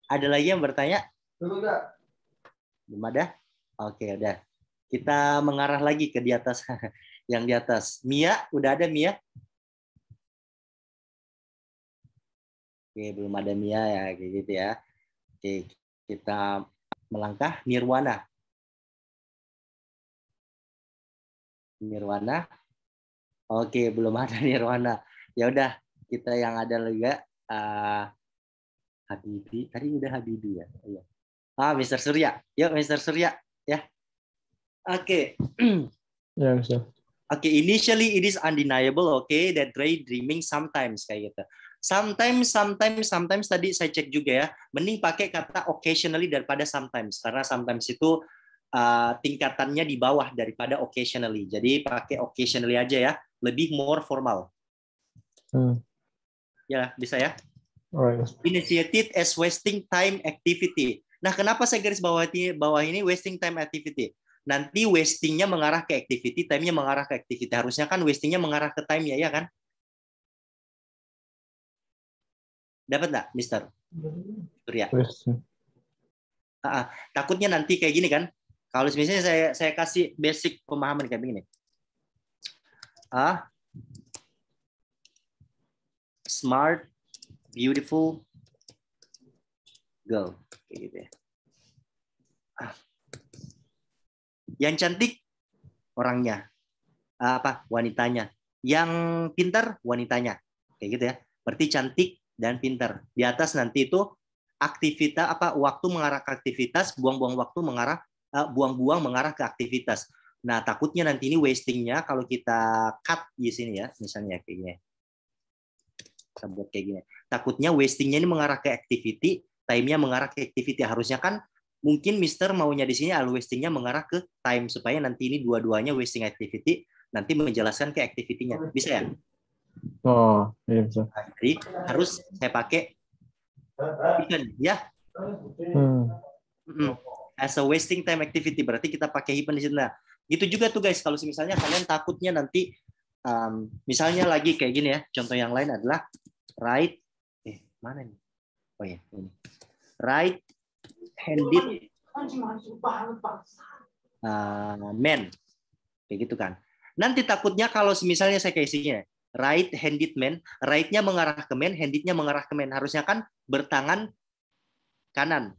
ada lagi yang bertanya? Belum ada? Oke, ada. Kita mengarah lagi ke di atas. [laughs] yang di atas. Mia, udah ada Mia? Oke, belum ada Mia ya, kayak gitu ya. Oke, kita melangkah Nirwana. Nirwana. Oke, belum ada [laughs] Nirwana. Ya udah, kita yang ada lagi uh, eh, Habibi. Tadi udah Habibi ya. Oh, iya. Ah, Mister Surya. Yuk, Mister Surya, ya. Oke. Okay. [clears throat] Ya, Mister. Oke, okay, initially it is undeniable, okay, that Ray dreaming sometimes kayak gitu. Sometimes, sometimes, sometimes tadi saya cek juga ya, mending pakai kata occasionally daripada sometimes karena sometimes itu Eh, tingkatannya di bawah daripada occasionally. Jadi pakai occasionally aja ya, lebih more formal. Hmm. Ya, bisa ya. Alright. Initiated as wasting time activity. Nah, kenapa saya garis bawah ini, bawah ini wasting time activity? Nanti wastingnya mengarah ke activity, time mengarah ke activity. Harusnya kan wastingnya mengarah ke time ya, ya kan? Dapat nggak, Mister? Hmm. Surya. Ah, takutnya nanti kayak gini kan? Kalau misalnya saya saya kasih basic pemahaman kayak begini. Ah, smart, beautiful girl, kayak gitu ya. Yang cantik orangnya, apa wanitanya. Yang pintar wanitanya, kayak gitu ya. Berarti cantik dan pintar. Di atas nanti itu aktivitas apa waktu mengarah ke aktivitas, buang-buang waktu mengarah buang-buang mengarah ke aktivitas. Nah, takutnya nanti ini wastingnya kalau kita cut di sini ya, misalnya kayak gini. Kita buat kayak gini. Takutnya wastingnya ini mengarah ke activity, time-nya mengarah ke activity. Harusnya kan mungkin Mister maunya di sini wastingnya mengarah ke time supaya nanti ini dua-duanya wasting activity nanti menjelaskan ke activity-nya. Bisa ya? Oh, iya bisa. Nah, jadi harus saya pakai ya. Hmm. hmm as a wasting time activity berarti kita pakai hipen di situ. Nah, gitu juga tuh guys kalau misalnya kalian takutnya nanti um, misalnya lagi kayak gini ya. Contoh yang lain adalah right, eh mana nih? Oh ya, ini. Right handed uh, man. Kayak gitu kan. Nanti takutnya kalau misalnya saya isinya right handed man, right-nya mengarah ke man, handed mengarah ke man. Harusnya kan bertangan kanan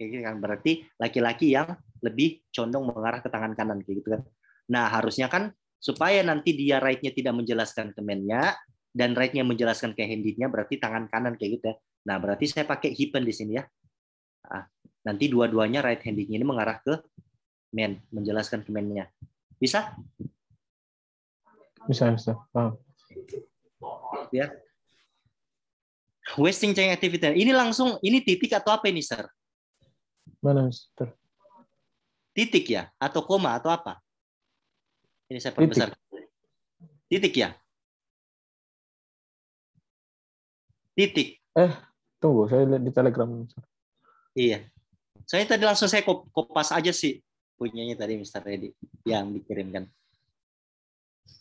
kayak gitu kan berarti laki-laki yang lebih condong mengarah ke tangan kanan kayak gitu kan nah harusnya kan supaya nanti dia right-nya tidak menjelaskan ke man-nya dan right-nya menjelaskan ke hand nya berarti tangan kanan kayak gitu ya nah berarti saya pakai hipen di sini ya nah, nanti dua-duanya right handednya ini mengarah ke men menjelaskan ke man-nya bisa bisa bisa paham ya wasting chain activity ini langsung ini titik atau apa ini sir Mana, Mister? Titik ya? Atau koma atau apa? Ini saya perbesar. Titik, titik ya? Titik. Eh, tunggu. Saya lihat di Telegram. Iya. Saya tadi langsung saya kopas aja sih punyanya tadi Mister Reddy yang dikirimkan.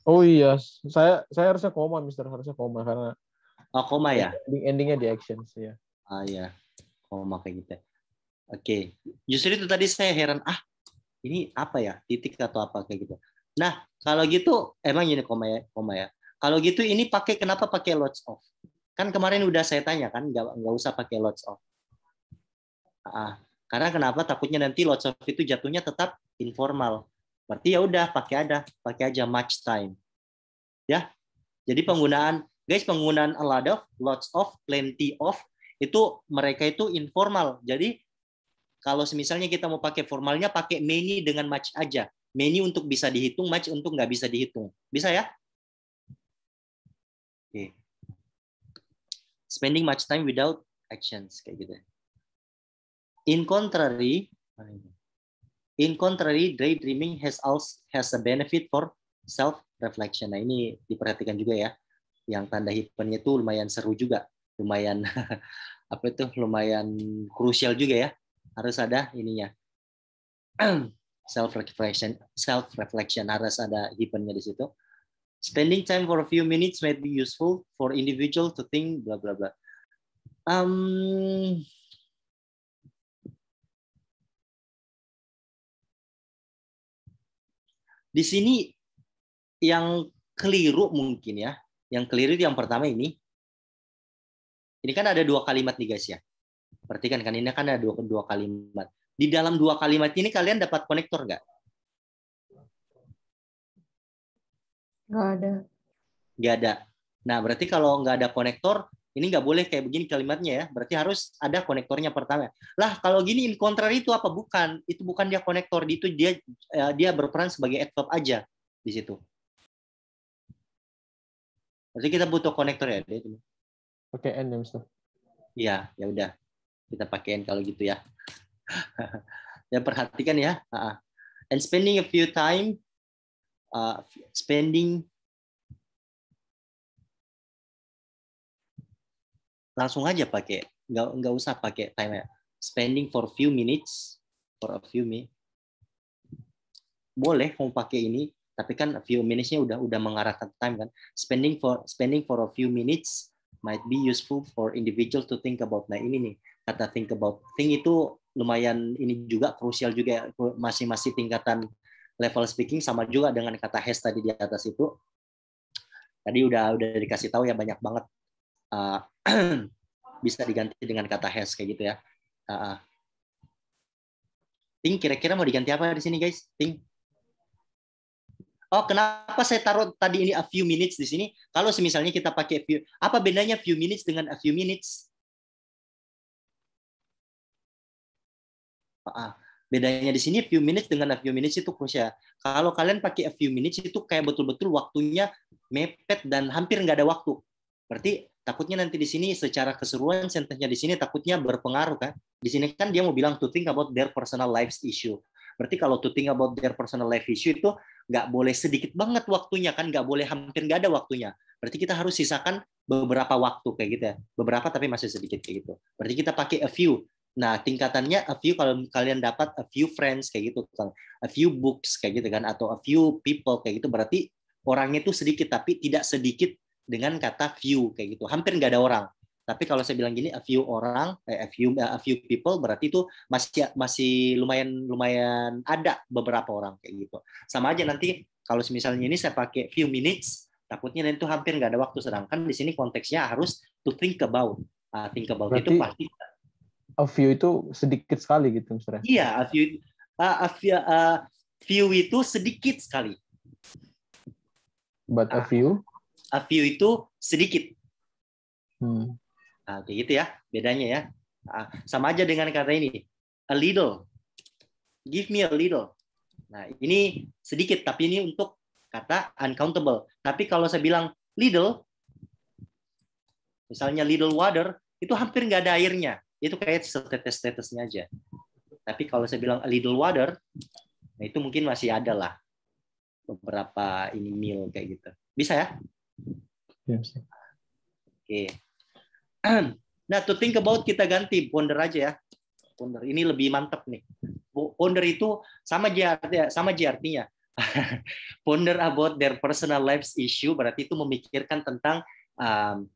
Oh iya, saya saya harusnya koma, Mister harusnya koma karena. Oh koma ya. Ending endingnya di action sih ya. Ah iya, koma kayak gitu. Ya. Oke, justru itu tadi saya heran ah ini apa ya titik atau apa kayak gitu. Nah kalau gitu emang ini koma ya, koma ya. Kalau gitu ini pakai kenapa pakai lots of? Kan kemarin udah saya tanya kan nggak nggak usah pakai lots of. Ah, karena kenapa takutnya nanti lots of itu jatuhnya tetap informal. Berarti ya udah pakai ada pakai aja much time. Ya. Jadi penggunaan guys penggunaan a lot of, lots of, plenty of itu mereka itu informal. Jadi kalau misalnya kita mau pakai formalnya, pakai many dengan match aja. Many untuk bisa dihitung, match untuk nggak bisa dihitung. Bisa ya? Oke. Okay. Spending much time without actions kayak gitu. Ya. In contrary, in contrary, daydreaming has also has a benefit for self reflection. Nah ini diperhatikan juga ya. Yang tanda hidupnya itu lumayan seru juga, lumayan [laughs] apa itu lumayan krusial juga ya harus ada ininya [clears throat] self reflection self reflection harus ada eventnya di situ spending time for a few minutes might be useful for individual to think bla bla bla um, di sini yang keliru mungkin ya yang keliru yang pertama ini ini kan ada dua kalimat nih guys ya Perhatikan kan ini kan ada dua, dua kalimat. Di dalam dua kalimat ini kalian dapat konektor nggak? Nggak ada. Nggak ada. Nah, berarti kalau nggak ada konektor, ini nggak boleh kayak begini kalimatnya ya. Berarti harus ada konektornya pertama. Lah, kalau gini in contrary itu apa? Bukan. Itu bukan dia konektor. Itu dia eh, dia berperan sebagai adverb aja di situ. Berarti kita butuh konektor ya. Oke, okay, end ya, Iya, ya udah kita pakaiin kalau gitu ya. [laughs] ya perhatikan ya. Ah, ah. and spending a few time uh, spending langsung aja pakai nggak nggak usah pakai time ya. spending for a few minutes for a few minutes boleh mau pakai ini tapi kan a few minutes-nya udah udah mengarahkan time kan spending for spending for a few minutes might be useful for individual to think about nah ini nih kata think about think itu lumayan ini juga krusial juga ya, masing-masing tingkatan level speaking sama juga dengan kata has tadi di atas itu tadi udah udah dikasih tahu ya banyak banget uh, [clears throat] bisa diganti dengan kata has kayak gitu ya ah, ah. think kira-kira mau diganti apa di sini guys think Oh, kenapa saya taruh tadi ini a few minutes di sini? Kalau semisalnya kita pakai few, apa bedanya few minutes dengan a few minutes? Ah, bedanya di sini few minutes dengan a few minutes itu crucial. Kalau kalian pakai a few minutes itu kayak betul-betul waktunya mepet dan hampir nggak ada waktu. Berarti takutnya nanti di sini secara keseruan sentensnya di sini takutnya berpengaruh kan. Di sini kan dia mau bilang to think about their personal life issue. Berarti kalau to think about their personal life issue itu nggak boleh sedikit banget waktunya kan, nggak boleh hampir nggak ada waktunya. Berarti kita harus sisakan beberapa waktu kayak gitu ya. Beberapa tapi masih sedikit kayak gitu. Berarti kita pakai a few Nah, tingkatannya a few kalau kalian dapat a few friends kayak gitu kan, a few books kayak gitu kan atau a few people kayak gitu berarti orangnya itu sedikit tapi tidak sedikit dengan kata few kayak gitu. Hampir nggak ada orang. Tapi kalau saya bilang gini a few orang, eh, a few eh, a few people berarti itu masih masih lumayan lumayan ada beberapa orang kayak gitu. Sama aja nanti kalau misalnya ini saya pakai few minutes takutnya nanti itu hampir nggak ada waktu sedangkan di sini konteksnya harus to think about uh, think about berarti, itu pasti a view itu sedikit sekali gitu misalnya. Iya, a view a, a, view, a view itu sedikit sekali. But a ah. view? A view itu sedikit. Hmm. Nah, kayak gitu ya, bedanya ya. Nah, sama aja dengan kata ini, a little. Give me a little. Nah, ini sedikit, tapi ini untuk kata uncountable. Tapi kalau saya bilang little, misalnya little water, itu hampir nggak ada airnya itu kayak setetes-tetesnya aja. Tapi kalau saya bilang a little water, nah itu mungkin masih ada lah beberapa ini meal kayak gitu. Bisa ya? Iya, Oke. Okay. [clears throat] Nah, to think about kita ganti ponder aja ya. Ponder ini lebih mantep nih. Ponder itu sama JRT ya, sama jrt ponder [laughs] about their personal lives issue berarti itu memikirkan tentang um,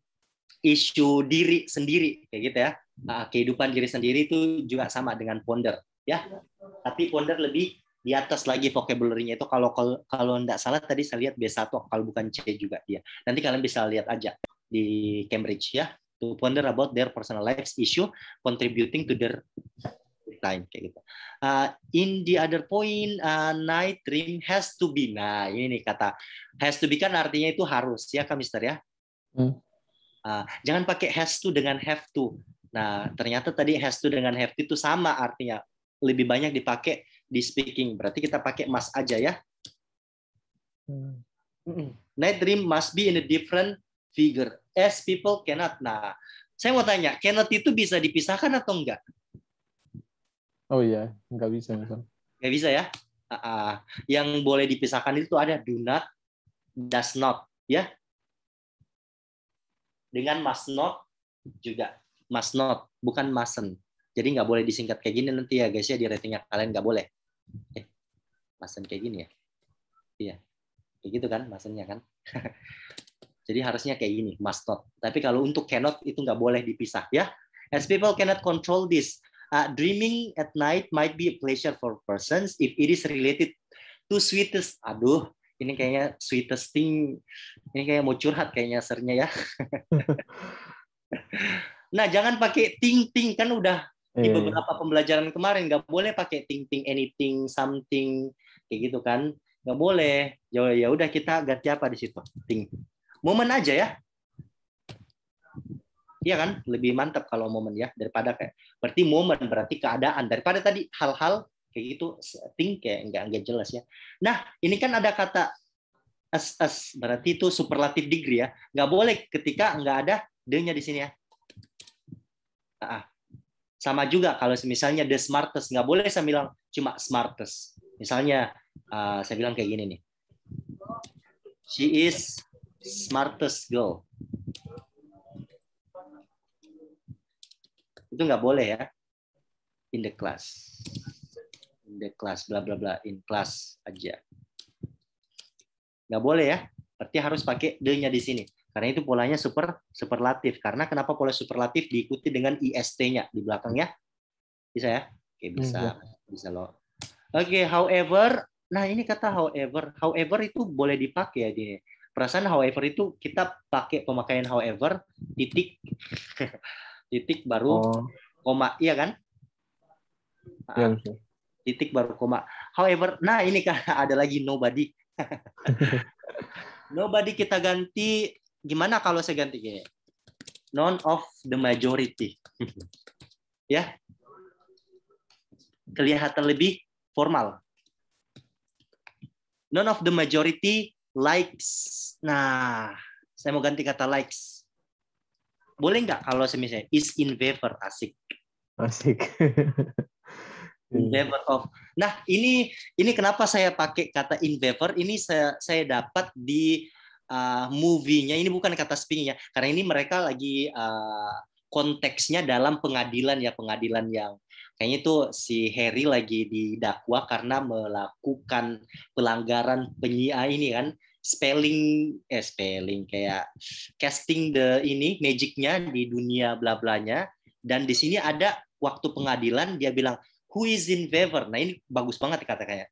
isu diri sendiri kayak gitu ya nah, kehidupan diri sendiri itu juga sama dengan ponder ya tapi ponder lebih di atas lagi vocabulary-nya itu kalau kalau tidak salah tadi saya lihat B1 kalau bukan C juga dia. Nanti kalian bisa lihat aja di Cambridge ya. To ponder about their personal life issue contributing to their time kayak gitu. Uh, in the other point, uh, night dream has to be. Nah, ini nih kata has to be kan artinya itu harus ya, Kak Mister ya. Hmm. Uh, jangan pakai has to dengan have to. Nah, ternyata tadi has to dengan have to itu sama artinya. Lebih banyak dipakai di speaking. Berarti kita pakai must aja ya. Hmm. Night dream must be in a different figure. As people cannot. Nah, saya mau tanya, cannot itu bisa dipisahkan atau enggak? Oh iya, enggak bisa. Enggak bisa ya? Uh, uh, yang boleh dipisahkan itu ada do not, does not. Ya, dengan must not juga. Must not, bukan mustn Jadi nggak boleh disingkat kayak gini nanti ya guys ya di ratingnya kalian nggak boleh. Eh, mustn't kayak gini ya. Iya. Kayak gitu kan mustnnya kan. [laughs] Jadi harusnya kayak gini, must not. Tapi kalau untuk cannot itu nggak boleh dipisah ya. As people cannot control this, uh, dreaming at night might be a pleasure for persons if it is related to sweetest. Aduh, ini kayaknya sweetest thing ini kayak mau curhat kayaknya sernya ya [laughs] nah jangan pakai ting ting kan udah di iya. beberapa pembelajaran kemarin nggak boleh pakai ting ting anything something kayak gitu kan nggak boleh ya ya udah kita ganti apa di situ ting momen aja ya Iya kan lebih mantap kalau momen ya daripada kayak berarti momen berarti keadaan daripada tadi hal-hal kayak gitu think kayak nggak nggak jelas ya nah ini kan ada kata as as berarti itu superlatif degree ya nggak boleh ketika nggak ada d-nya di sini ya ah, ah. sama juga kalau misalnya the smartest nggak boleh saya bilang cuma smartest misalnya ah, saya bilang kayak gini nih she is smartest girl itu nggak boleh ya in the class the class bla bla bla in class aja nggak boleh ya berarti harus pakai the-nya di sini karena itu polanya super superlatif karena kenapa pola superlatif diikuti dengan ist-nya di belakang ya bisa ya oke bisa hmm. bisa loh oke however nah ini kata however however itu boleh dipakai ya di perasaan however itu kita pakai pemakaian however titik [laughs] titik baru oh. koma iya kan iya, Ah, titik baru koma. However, nah ini kan [laughs] ada lagi nobody. [laughs] nobody kita ganti gimana kalau saya ganti kayak none of the majority. [laughs] ya. Kelihatan lebih formal. None of the majority likes. Nah, saya mau ganti kata likes. Boleh nggak kalau misalnya is in favor asik? Asik in hmm. favor of. Nah, ini ini kenapa saya pakai kata in favor? Ini saya saya dapat di uh, movie-nya. Ini bukan kata speaking ya, karena ini mereka lagi uh, konteksnya dalam pengadilan ya, pengadilan yang kayaknya itu si Harry lagi didakwa karena melakukan pelanggaran penyia ah, ini kan spelling eh spelling kayak casting the ini magicnya di dunia bla blanya dan di sini ada waktu pengadilan dia bilang who is in favor. Nah ini bagus banget kata ya.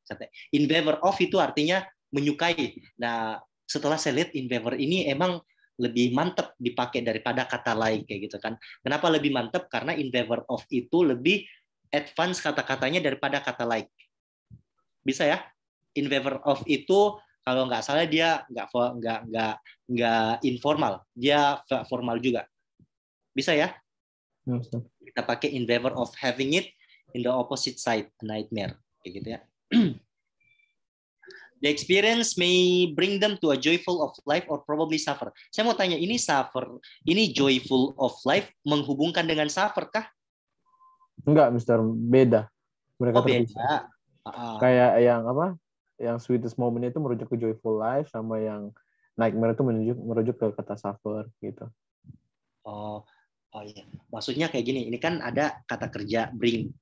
In favor of itu artinya menyukai. Nah setelah saya lihat in favor ini emang lebih mantep dipakai daripada kata like kayak gitu kan. Kenapa lebih mantep? Karena in favor of itu lebih advance kata-katanya daripada kata like. Bisa ya? In favor of itu kalau nggak salah dia nggak nggak nggak nggak informal, dia formal juga. Bisa ya? Iya, Kita pakai in favor of having it in the opposite side, a nightmare. Kayak gitu ya. [clears throat] the experience may bring them to a joyful of life or probably suffer. Saya mau tanya, ini suffer, ini joyful of life menghubungkan dengan suffer kah? Enggak, Mister. Beda. Mereka oh, terpisah. beda. Uh, Kayak yang apa? Yang sweetest moment itu merujuk ke joyful life sama yang nightmare itu merujuk, merujuk ke kata suffer gitu. Oh, Oh iya, maksudnya kayak gini. Ini kan ada kata kerja bring.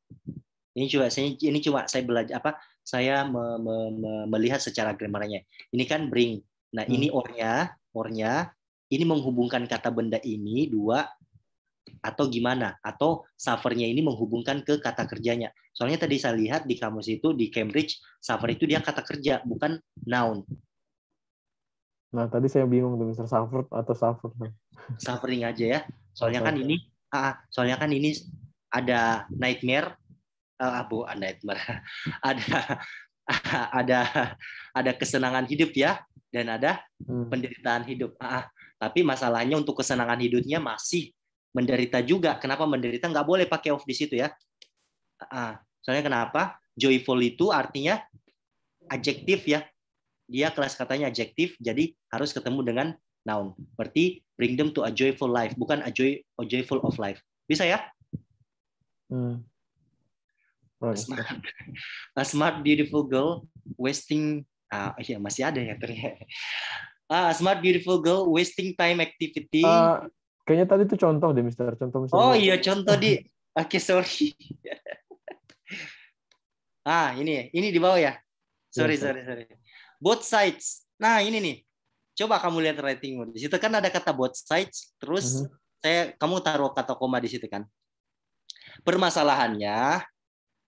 Ini cuma saya ini cuma saya belajar apa? Saya me, me, me, melihat secara gramarnya. Ini kan bring. Nah, hmm. ini ornya, ornya ini menghubungkan kata benda ini dua atau gimana? Atau suffernya ini menghubungkan ke kata kerjanya. Soalnya tadi saya lihat di kamus itu di Cambridge suffer itu dia kata kerja bukan noun. Nah, tadi saya bingung tuh Mr. Suffer atau suffer. Suffering aja ya. Soalnya kan ini uh, soalnya kan ini ada nightmare uh, bu ah, nightmare [laughs] ada [laughs] ada ada kesenangan hidup ya dan ada hmm. penderitaan hidup. Uh, tapi masalahnya untuk kesenangan hidupnya masih menderita juga. Kenapa menderita? Nggak boleh pakai off di situ ya. Uh, soalnya kenapa? Joyful itu artinya adjektif ya. Dia kelas katanya adjektif, jadi harus ketemu dengan noun. Berarti bring them to a joyful life, bukan a joy a joyful of life. Bisa ya? Hmm. A smart, a smart beautiful girl wasting ah iya masih ada ya ternyata ah smart beautiful girl wasting time activity uh, kayaknya tadi itu contoh deh mister contoh mister. oh iya contoh di [laughs] oke okay, sorry [laughs] ah ini ya. ini di bawah ya sorry yeah, sorry sorry both sides nah ini nih Coba kamu lihat ratingmu. Di situ kan ada kata both sides, terus mm -hmm. saya kamu taruh kata koma di situ kan. Permasalahannya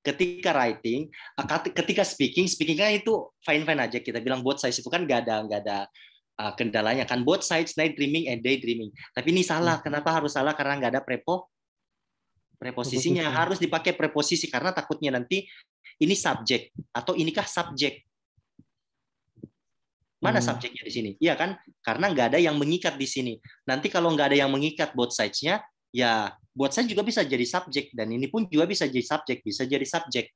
ketika writing, ketika speaking, speaking kan itu fine fine aja kita bilang both sides itu kan gak ada gak ada kendalanya kan both sides night dreaming and day dreaming. Tapi ini salah. Mhm. Kenapa harus salah? Karena nggak ada prepo preposisinya harus dipakai preposisi karena takutnya nanti ini subjek atau inikah subjek Mana hmm. subjeknya di sini? Iya kan? Karena nggak ada yang mengikat di sini. Nanti kalau nggak ada yang mengikat both sides-nya, ya both sides juga bisa jadi subjek dan ini pun juga bisa jadi subjek, bisa jadi subjek.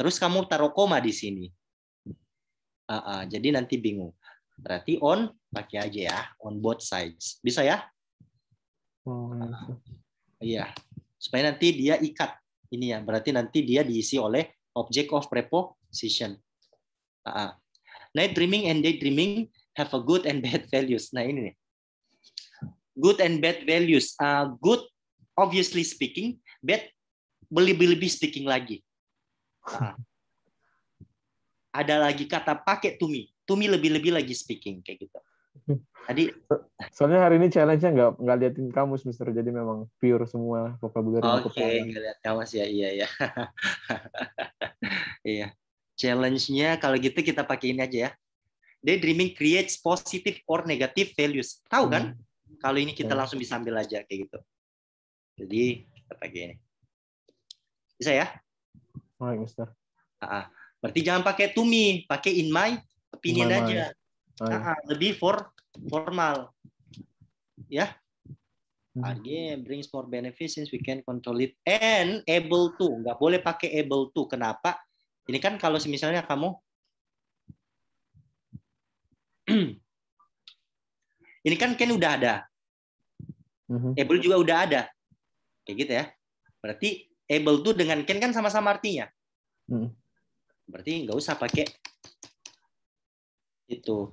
Terus kamu taruh koma di sini. Uh, uh, jadi nanti bingung. Berarti on pakai aja ya, on both sides. Bisa ya? Oh, iya. Uh, iya. Supaya nanti dia ikat ini ya. Berarti nanti dia diisi oleh object of preposition. Uh, uh night dreaming and day dreaming have a good and bad values. Nah ini nih. Good and bad values. Uh, good, obviously speaking. Bad, lebih-lebih speaking lagi. Nah, ada lagi kata pakai to me. To me lebih-lebih lagi speaking kayak gitu. Tadi soalnya hari ini challenge-nya nggak nggak liatin kamus Mister jadi memang pure semua vocabulary Oke, okay, nggak lihat kamus ya. Iya ya. iya. [laughs] iya. Challenge-nya kalau gitu kita pakai ini aja ya. dreaming creates positive or negative values. Tahu kan? Hmm. Kalau ini kita langsung bisa ambil aja kayak gitu. Jadi kita pakai ini. Bisa ya? Baik, Mister. Ah, berarti jangan pakai to me, pakai in my opinion my, aja. Ah, lebih for formal. Ya. Hmm. Again, ah, brings more benefits since we can control it and able to. Nggak boleh pakai able to. Kenapa? Ini kan kalau misalnya kamu [clears throat] ini kan Ken udah ada. Mm-hmm. Able juga udah ada. Kayak gitu ya. Berarti able tuh dengan Ken kan sama-sama artinya. Mm. Berarti nggak usah pakai itu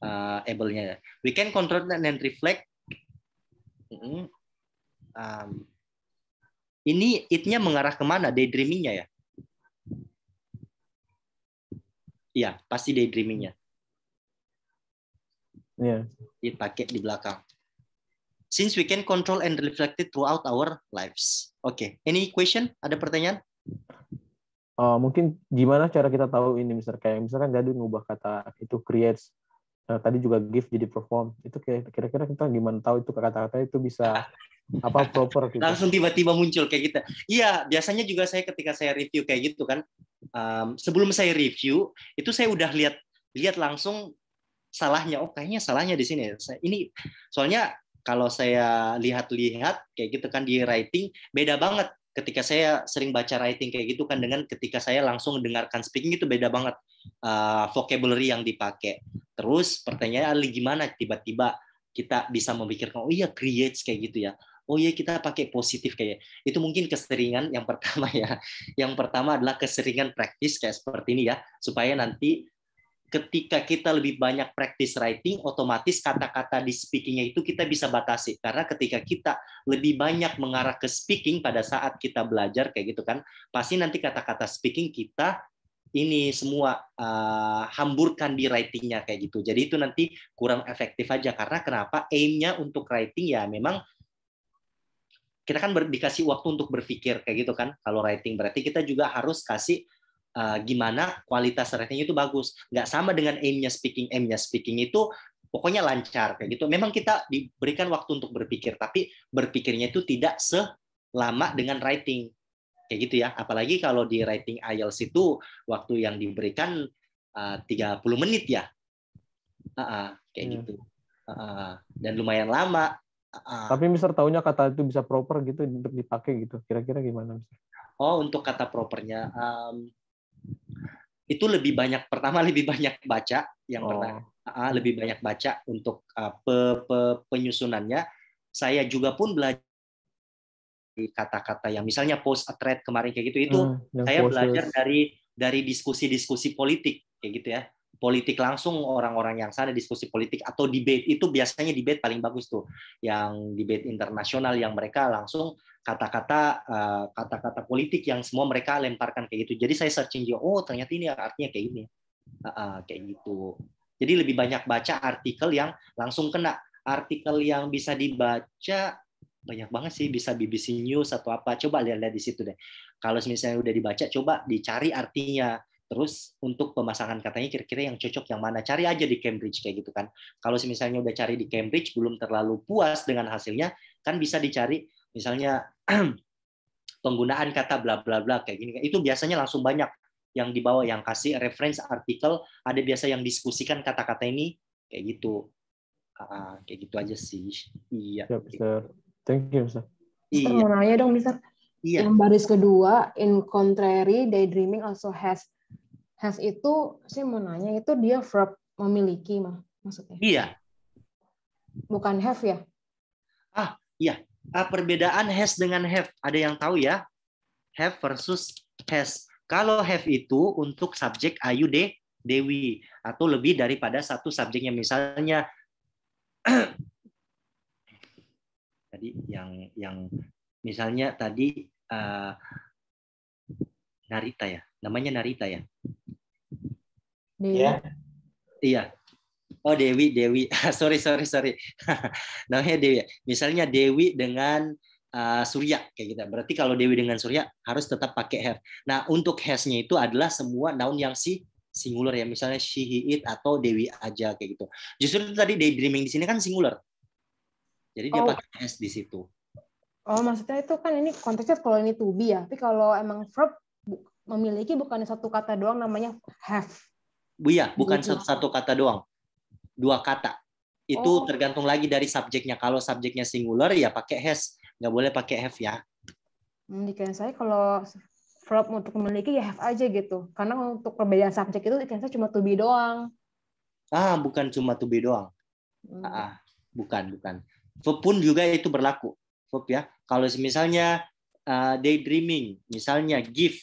uh, eh, able-nya. We can control and reflect. Mm-hmm. Um, ini it-nya mengarah kemana? Daydreaming-nya ya? Iya, pasti daydreamingnya. Yeah. Dipakai di belakang. Since we can control and reflect it throughout our lives. Oke, okay. any question? Ada pertanyaan? Uh, mungkin gimana cara kita tahu ini, Mister? Kayak misalkan jadi ngubah kata itu creates Nah, tadi juga give jadi perform itu kira-kira kita gimana tahu itu kata-kata itu bisa [laughs] apa proper gitu. langsung tiba-tiba muncul kayak gitu iya biasanya juga saya ketika saya review kayak gitu kan um, sebelum saya review itu saya udah lihat lihat langsung salahnya oh kayaknya salahnya di sini ya. ini soalnya kalau saya lihat-lihat kayak gitu kan di writing beda banget ketika saya sering baca writing kayak gitu kan dengan ketika saya langsung dengarkan speaking itu beda banget uh, vocabulary yang dipakai terus pertanyaannya gimana tiba-tiba kita bisa memikirkan oh iya creates kayak gitu ya oh iya kita pakai positif kayak gitu. itu mungkin keseringan yang pertama ya yang pertama adalah keseringan praktis kayak seperti ini ya supaya nanti ketika kita lebih banyak practice writing, otomatis kata-kata di speakingnya itu kita bisa batasi. Karena ketika kita lebih banyak mengarah ke speaking pada saat kita belajar kayak gitu kan, pasti nanti kata-kata speaking kita ini semua uh, hamburkan di writingnya kayak gitu. Jadi itu nanti kurang efektif aja karena kenapa aimnya untuk writing ya memang kita kan ber, dikasih waktu untuk berpikir kayak gitu kan kalau writing berarti kita juga harus kasih uh, gimana kualitas writing itu bagus nggak sama dengan aimnya speaking aimnya speaking itu pokoknya lancar kayak gitu memang kita diberikan waktu untuk berpikir tapi berpikirnya itu tidak selama dengan writing kayak gitu ya apalagi kalau di writing IELTS itu waktu yang diberikan eh, uh, 30 menit ya uh -uh, kayak hmm. gitu uh -uh, dan lumayan lama tapi Mister taunya kata itu bisa proper gitu untuk dipakai gitu. Kira-kira gimana Mister? Oh, untuk kata propernya um, itu lebih banyak pertama lebih banyak baca yang oh. pertama uh, lebih banyak baca untuk uh, pe, pe, penyusunannya. Saya juga pun belajar kata-kata yang misalnya post a thread kemarin kayak gitu itu hmm, saya belajar dari dari diskusi-diskusi politik kayak gitu ya politik langsung orang-orang yang sana diskusi politik atau debate itu biasanya debate paling bagus tuh yang debate internasional yang mereka langsung kata-kata eh, kata-kata politik yang semua mereka lemparkan kayak gitu jadi saya searching juga oh ternyata ini artinya kayak ini uh, kayak gitu jadi lebih banyak baca artikel yang langsung kena artikel yang bisa dibaca banyak banget sih bisa BBC News atau apa coba lihat-lihat di situ deh kalau misalnya udah dibaca coba dicari artinya Terus untuk pemasangan katanya kira-kira yang cocok yang mana? Cari aja di Cambridge kayak gitu kan. Kalau misalnya udah cari di Cambridge belum terlalu puas dengan hasilnya, kan bisa dicari misalnya [clears throat] penggunaan kata bla bla bla kayak gini. Itu biasanya langsung banyak yang dibawa yang kasih reference artikel, ada biasa yang diskusikan kata-kata ini kayak gitu. Ah, kayak gitu aja sih. Iya. Siap, gitu. sir. Thank you, sir. Iya. mau nanya dong, Mister. Iya. Yang baris kedua, in contrary, daydreaming also has has itu saya mau nanya itu dia verb memiliki mah maksudnya? Iya. Bukan have ya? Ah, iya. Ah, perbedaan has dengan have. Ada yang tahu ya? Have versus has. Kalau have itu untuk subjek ayu de dewi atau lebih daripada satu subjeknya misalnya [clears throat] tadi yang yang misalnya tadi uh, Narita ya namanya Narita ya Dewi. Ya. Iya. Oh Dewi, Dewi. [laughs] sorry, sorry, sorry. [laughs] Namanya Dewi. Ya. Misalnya Dewi dengan uh, Surya kayak gitu. Berarti kalau Dewi dengan Surya harus tetap pakai hair. Nah untuk hasnya itu adalah semua noun yang si singular ya. Misalnya she, he, it atau Dewi aja kayak gitu. Justru itu tadi daydreaming di sini kan singular. Jadi dia oh. pakai s di situ. Oh maksudnya itu kan ini konteksnya kalau ini to be ya. Tapi kalau emang verb memiliki bukan satu kata doang namanya have. Bu ya, bukan satu, satu kata doang. Dua kata. Itu oh. tergantung lagi dari subjeknya. Kalau subjeknya singular ya pakai has, nggak boleh pakai have ya. Hmm, di saya kalau verb untuk memiliki ya have aja gitu. Karena untuk perbedaan subjek itu di saya cuma to be doang. Ah, bukan cuma to be doang. Hmm. Ah, bukan, bukan. Verb pun juga itu berlaku. Verb ya. Kalau misalnya uh, daydreaming, misalnya give,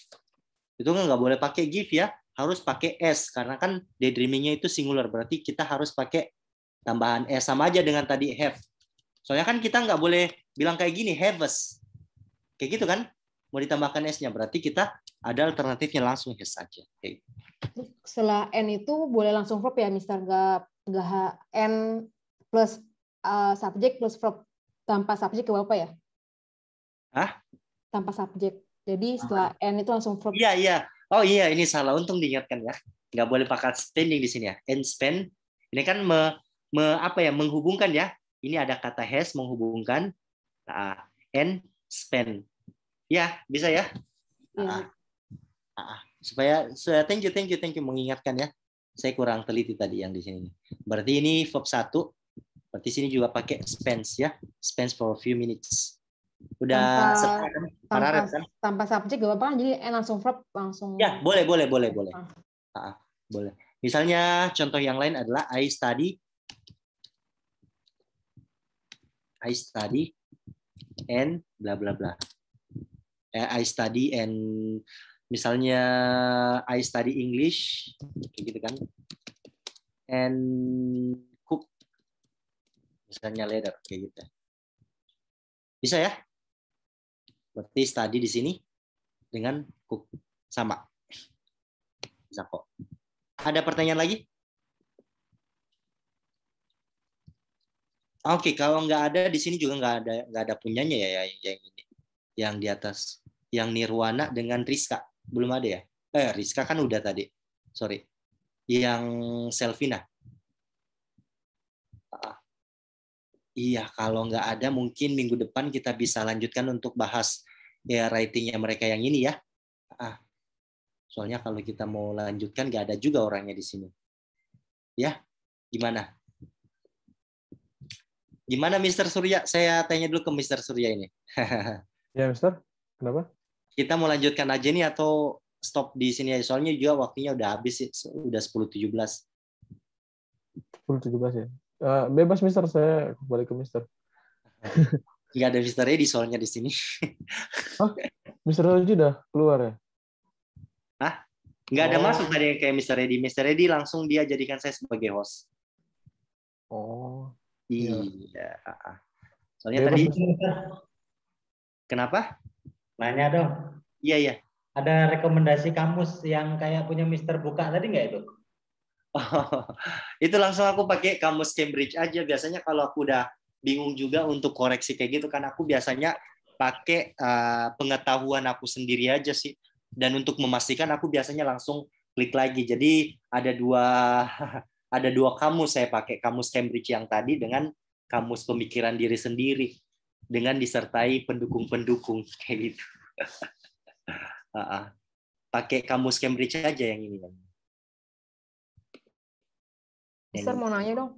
itu kan nggak boleh pakai give ya harus pakai S karena kan daydreamingnya itu singular berarti kita harus pakai tambahan S sama aja dengan tadi have. Soalnya kan kita nggak boleh bilang kayak gini have us Kayak gitu kan? Mau ditambahkan S-nya berarti kita ada alternatifnya langsung s saja. Okay. Setelah N itu boleh langsung verb ya Mister nggak N plus uh, subjek plus verb tanpa subjek ke apa ya? Hah? Tanpa subjek. Jadi setelah N itu langsung verb. Iya, iya. Oh iya, ini salah. Untung diingatkan ya. Nggak boleh pakai spending di sini ya. And spend. Ini kan me, me, apa ya menghubungkan ya. Ini ada kata has menghubungkan. Nah, and spend. Ya, bisa ya. Nah, supaya, supaya thank you, thank you, thank you mengingatkan ya. Saya kurang teliti tadi yang di sini. Berarti ini verb satu. Berarti sini juga pakai spends ya. Spends for a few minutes udah tanpa, kan? tanpa, kan? tanpa subjek gak apa-apa kan jadi eh, langsung verb langsung ya boleh boleh boleh boleh ah. Ah, ah boleh misalnya contoh yang lain adalah I study I study and bla bla bla eh, I study and misalnya I study English gitu kan and cook misalnya leather kayak gitu bisa ya seperti tadi di sini dengan cook sama. Bisa kok. Ada pertanyaan lagi? Ah, oke, okay, kalau nggak ada di sini juga nggak ada nggak ada punyanya ya yang ini, yang di atas, yang Nirwana dengan Rizka belum ada ya? Eh Rizka kan udah tadi, sorry, yang Selvina. Ah. iya, kalau nggak ada mungkin minggu depan kita bisa lanjutkan untuk bahas ya writingnya mereka yang ini ya. Ah, soalnya kalau kita mau lanjutkan nggak ada juga orangnya di sini. Ya, gimana? Gimana Mister Surya? Saya tanya dulu ke Mister Surya ini. [laughs] ya Mister, kenapa? Kita mau lanjutkan aja nih atau stop di sini aja? Soalnya juga waktunya udah habis sih, udah 10.17. 10.17 ya? Eh, bebas Mister, saya kembali ke Mister. [laughs] Gak ada Mister Ready soalnya di sini. [laughs] Hah? Mister Ready udah keluar ya? Hah? Gak ada oh. masuk tadi kayak Mister Ready. Mister Ready langsung dia jadikan saya sebagai host. Oh. Iya. iya. Soalnya Bebas tadi. Itu. Kenapa? Nanya dong. Iya iya. Ada rekomendasi kamus yang kayak punya Mister Buka tadi nggak itu? [laughs] Oh, itu langsung aku pakai kamus Cambridge aja. Biasanya kalau aku udah bingung juga untuk koreksi kayak gitu kan aku biasanya pakai uh, eh, pengetahuan aku sendiri aja sih dan untuk memastikan aku biasanya langsung klik lagi jadi ada dua [laughs] ada dua kamus saya pakai kamus Cambridge yang tadi dengan kamus pemikiran diri sendiri dengan disertai pendukung-pendukung [laughs] kayak gitu [laughs] pakai kamus Cambridge aja yang ini kan. Saya mau nanya dong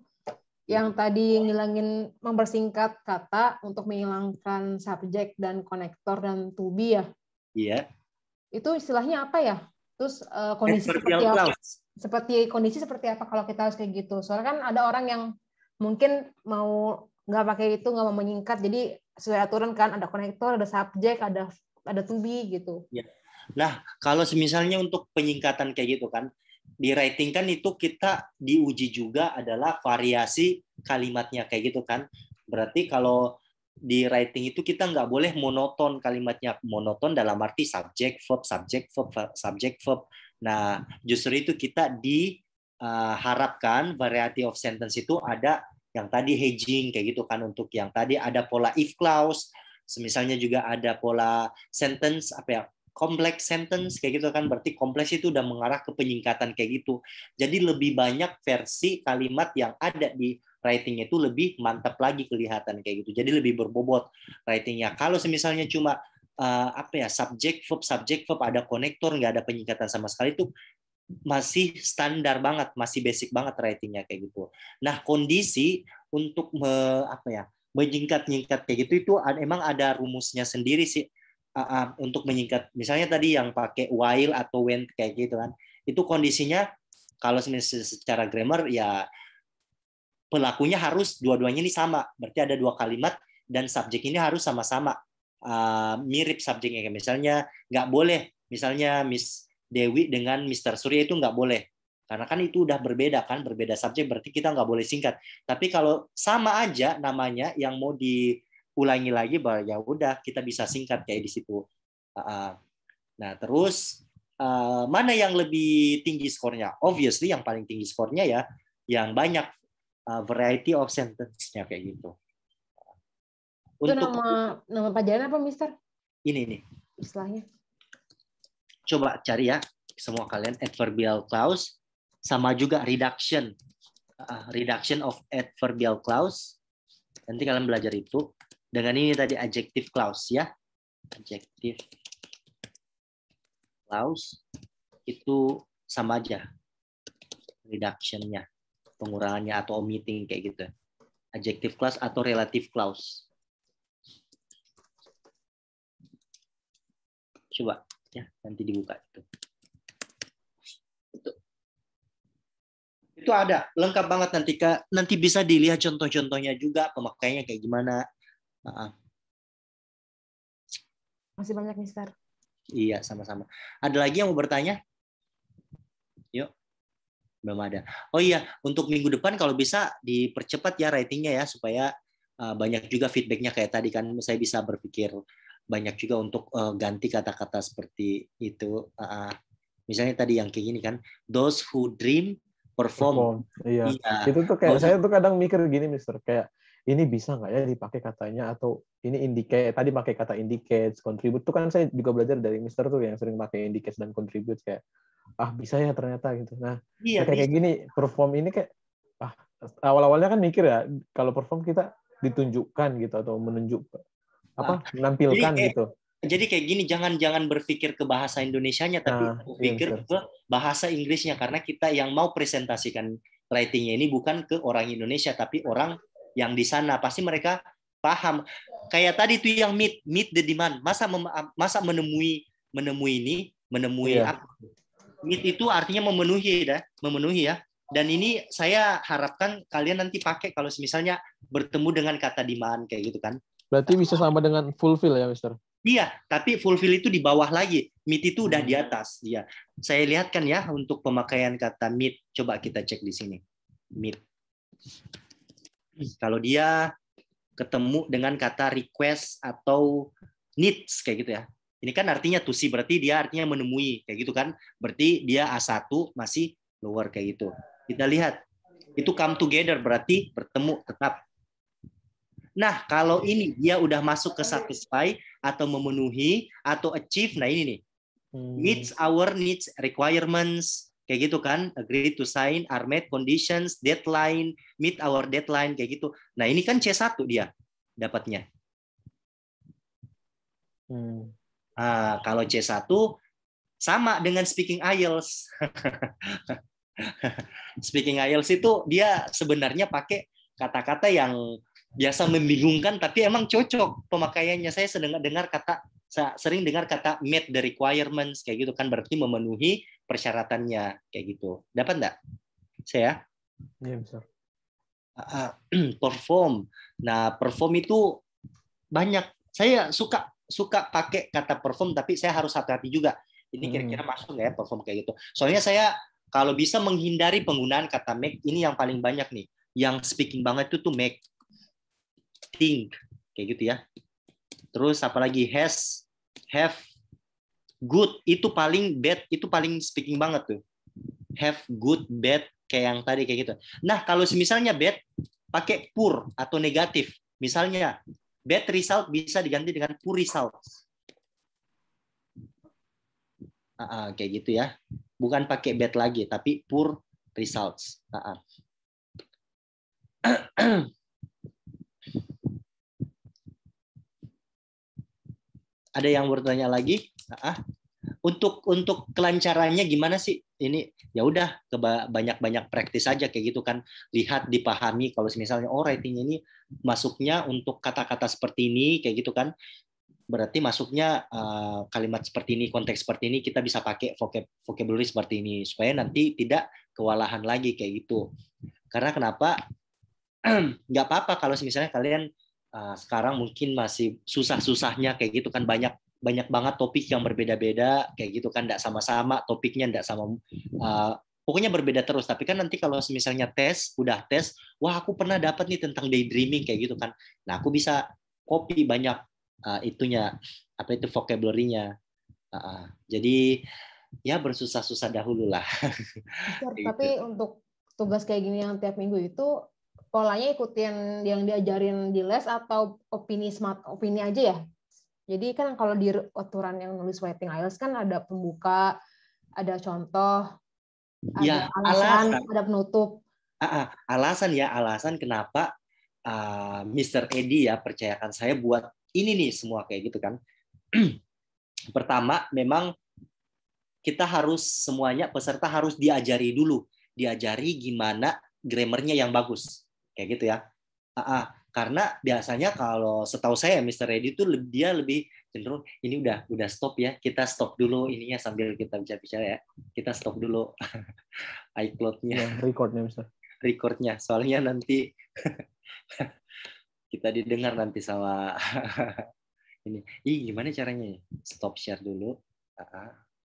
yang tadi ngilangin mempersingkat kata untuk menghilangkan subjek dan konektor dan to be ya. Iya. Itu istilahnya apa ya? Terus uh, kondisi seperti, seperti apa? Clause. Seperti kondisi seperti apa kalau kita harus kayak gitu? Soalnya kan ada orang yang mungkin mau nggak pakai itu nggak mau menyingkat jadi sesuai aturan kan ada konektor ada subjek ada ada to be gitu. Ya. Nah kalau misalnya untuk penyingkatan kayak gitu kan di writing kan itu kita diuji juga adalah variasi kalimatnya kayak gitu kan. Berarti kalau di writing itu kita nggak boleh monoton kalimatnya monoton dalam arti subject verb subject verb subject verb. Nah justru itu kita diharapkan eh, variety of sentence itu ada yang tadi hedging kayak gitu kan untuk yang tadi ada pola if clause, misalnya juga ada pola sentence apa ya complex sentence kayak gitu kan berarti kompleks itu udah mengarah ke penyingkatan kayak gitu. Jadi lebih banyak versi kalimat yang ada di writingnya itu lebih mantap lagi kelihatan kayak gitu. Jadi lebih berbobot writingnya. Kalau misalnya cuma uh, apa ya subject verb subject verb ada konektor nggak ada penyingkatan sama sekali itu masih standar banget, masih basic banget writingnya kayak gitu. Nah kondisi untuk me, apa ya menyingkat-nyingkat kayak gitu itu emang ada rumusnya sendiri sih uh, uh, untuk menyingkat misalnya tadi yang pakai while atau when kayak gitu kan itu kondisinya kalau secara grammar ya pelakunya harus dua-duanya ini sama berarti ada dua kalimat dan subjek ini harus sama-sama uh, mirip subjeknya misalnya nggak boleh misalnya Miss Dewi dengan Mr. Surya itu nggak boleh karena kan itu udah berbeda kan berbeda subjek berarti kita nggak boleh singkat tapi kalau sama aja namanya yang mau di ulangi lagi bahwa ya udah kita bisa singkat kayak di situ. Nah terus eh, mana yang lebih tinggi skornya? Obviously yang paling tinggi skornya ya yang banyak eh, variety of sentence-nya kayak gitu. Untuk itu nama nama pelajaran apa, Mister? Ini nih. Istilahnya. Coba cari ya semua kalian adverbial clause sama juga reduction reduction of adverbial clause. Nanti kalian belajar itu dengan ini tadi adjective clause ya. adjective clause itu sama aja reductionnya pengurangannya atau omitting kayak gitu. Adjective clause atau relative clause. Coba ya, nanti dibuka itu. Itu. ada, lengkap banget nanti ke Nanti bisa dilihat contoh-contohnya juga pemakaiannya kayak gimana, Maaf. Masih banyak, Mister. Iya, sama-sama. Ada lagi yang mau bertanya? Yuk. Belum ada. Oh iya, untuk minggu depan kalau bisa dipercepat ya ratingnya ya, supaya eh, banyak juga feedbacknya kayak tadi kan saya bisa berpikir banyak juga untuk eh, ganti kata-kata seperti itu. misalnya tadi yang kayak gini kan, those who dream perform. perform. Iya. iya. Itu tuh kayak oh, saya tuh kadang mikir gini, Mister, kayak ini bisa nggak ya dipakai katanya atau ini indicate tadi pakai kata indicates contribute tuh kan saya juga belajar dari Mister tuh yang sering pakai indicates dan contribute kayak ah bisa ya ternyata gitu nah iya, kayak gini perform ini kayak ah awal-awalnya kan mikir ya kalau perform kita ditunjukkan gitu atau menunjuk apa nah, menampilkan jadi, gitu jadi kayak gini jangan jangan berpikir ke bahasa Indonesia nya nah, tapi nah, berpikir iya, ke bahasa Inggrisnya karena kita yang mau presentasikan writingnya ini bukan ke orang Indonesia tapi orang yang di sana pasti mereka paham kayak tadi tuh yang meet meet the demand masa masa menemui menemui ini menemui yeah. apa meet itu artinya memenuhi ya memenuhi ya dan ini saya harapkan kalian nanti pakai kalau misalnya bertemu dengan kata demand kayak gitu kan berarti bisa sama dengan fulfill ya mister iya tapi fulfill itu di bawah lagi meet itu udah di hmm. atas ya saya lihatkan ya untuk pemakaian kata meet coba kita cek di sini meet Hmm. Kalau dia ketemu dengan kata request atau needs kayak gitu ya. Ini kan artinya to see berarti dia artinya menemui kayak gitu kan. Berarti dia A1 masih lower kayak gitu. Kita lihat. Itu come together berarti bertemu tetap. Nah, kalau ini dia udah masuk ke satisfy atau memenuhi atau achieve, nah ini nih. Meets hmm. our needs requirements kayak gitu kan agree to sign are met conditions deadline meet our deadline kayak gitu nah ini kan C1 dia dapatnya hmm. nah, kalau C1 sama dengan speaking IELTS [laughs] speaking IELTS itu dia sebenarnya pakai kata-kata yang biasa membingungkan tapi emang cocok pemakaiannya saya sedang dengar kata sering dengar kata meet the requirements kayak gitu kan berarti memenuhi persyaratannya kayak gitu. Dapat enggak? Saya? Iya, bisa. Uh, ah, ah, [clears throat] perform. Nah, perform itu banyak. Saya suka suka pakai kata perform tapi saya harus hati-hati juga. Ini hmm. kira-kira hmm. masuk nggak ya perform kayak gitu. Soalnya saya kalau bisa menghindari penggunaan kata make ini yang paling banyak nih. Yang speaking banget itu tuh make think kayak gitu ya. Terus apalagi has, have, good itu paling bad itu paling speaking banget tuh have good bad kayak yang tadi kayak gitu nah kalau misalnya bad pakai poor atau negatif misalnya bad result bisa diganti dengan poor result uh, uh, kayak gitu ya bukan pakai bad lagi tapi poor results uh, uh. [clears throat] ada yang bertanya lagi ah, untuk untuk kelancarannya gimana sih ini ya udah banyak-banyak praktis aja kayak gitu kan lihat dipahami kalau misalnya oh writing ini masuknya untuk kata-kata seperti ini kayak gitu kan berarti masuknya uh, kalimat seperti ini konteks seperti ini kita bisa pakai vocab vocabulary seperti ini supaya nanti tidak kewalahan lagi kayak gitu karena kenapa [clears throat] nggak apa-apa kalau misalnya kalian uh, sekarang mungkin masih susah-susahnya kayak gitu kan banyak banyak banget topik yang berbeda-beda kayak gitu kan tidak sama-sama topiknya tidak sama uh, pokoknya berbeda terus tapi kan nanti kalau misalnya tes udah tes wah aku pernah dapat nih tentang daydreaming kayak gitu kan nah aku bisa copy banyak uh, itunya apa itu vocabularynya uh, uh. jadi ya bersusah-susah dahulu lah [laughs] tapi gitu. untuk tugas kayak gini yang tiap minggu itu polanya ikutin yang diajarin di les atau opini smart opini aja ya jadi kan kalau di aturan yang nulis writing IELTS kan ada pembuka, ada contoh, ya, alasan, alasan, ada penutup. Uh, alasan ya, alasan kenapa uh, ah, Mr. Eddy ya percayakan saya buat ini nih semua kayak gitu kan. [clears throat] Pertama, memang kita harus semuanya peserta harus diajari dulu, diajari gimana grammarnya yang bagus, kayak gitu ya. Uh, uh, karena biasanya kalau setahu saya Mr. Reddy itu dia lebih cenderung ini udah udah stop ya kita stop dulu ininya sambil kita bisa bicara ya kita stop dulu [laughs] iCloud-nya ya, recordnya Mr. recordnya soalnya nanti [laughs] kita didengar nanti sama [laughs] ini ih gimana caranya ya? stop share dulu uh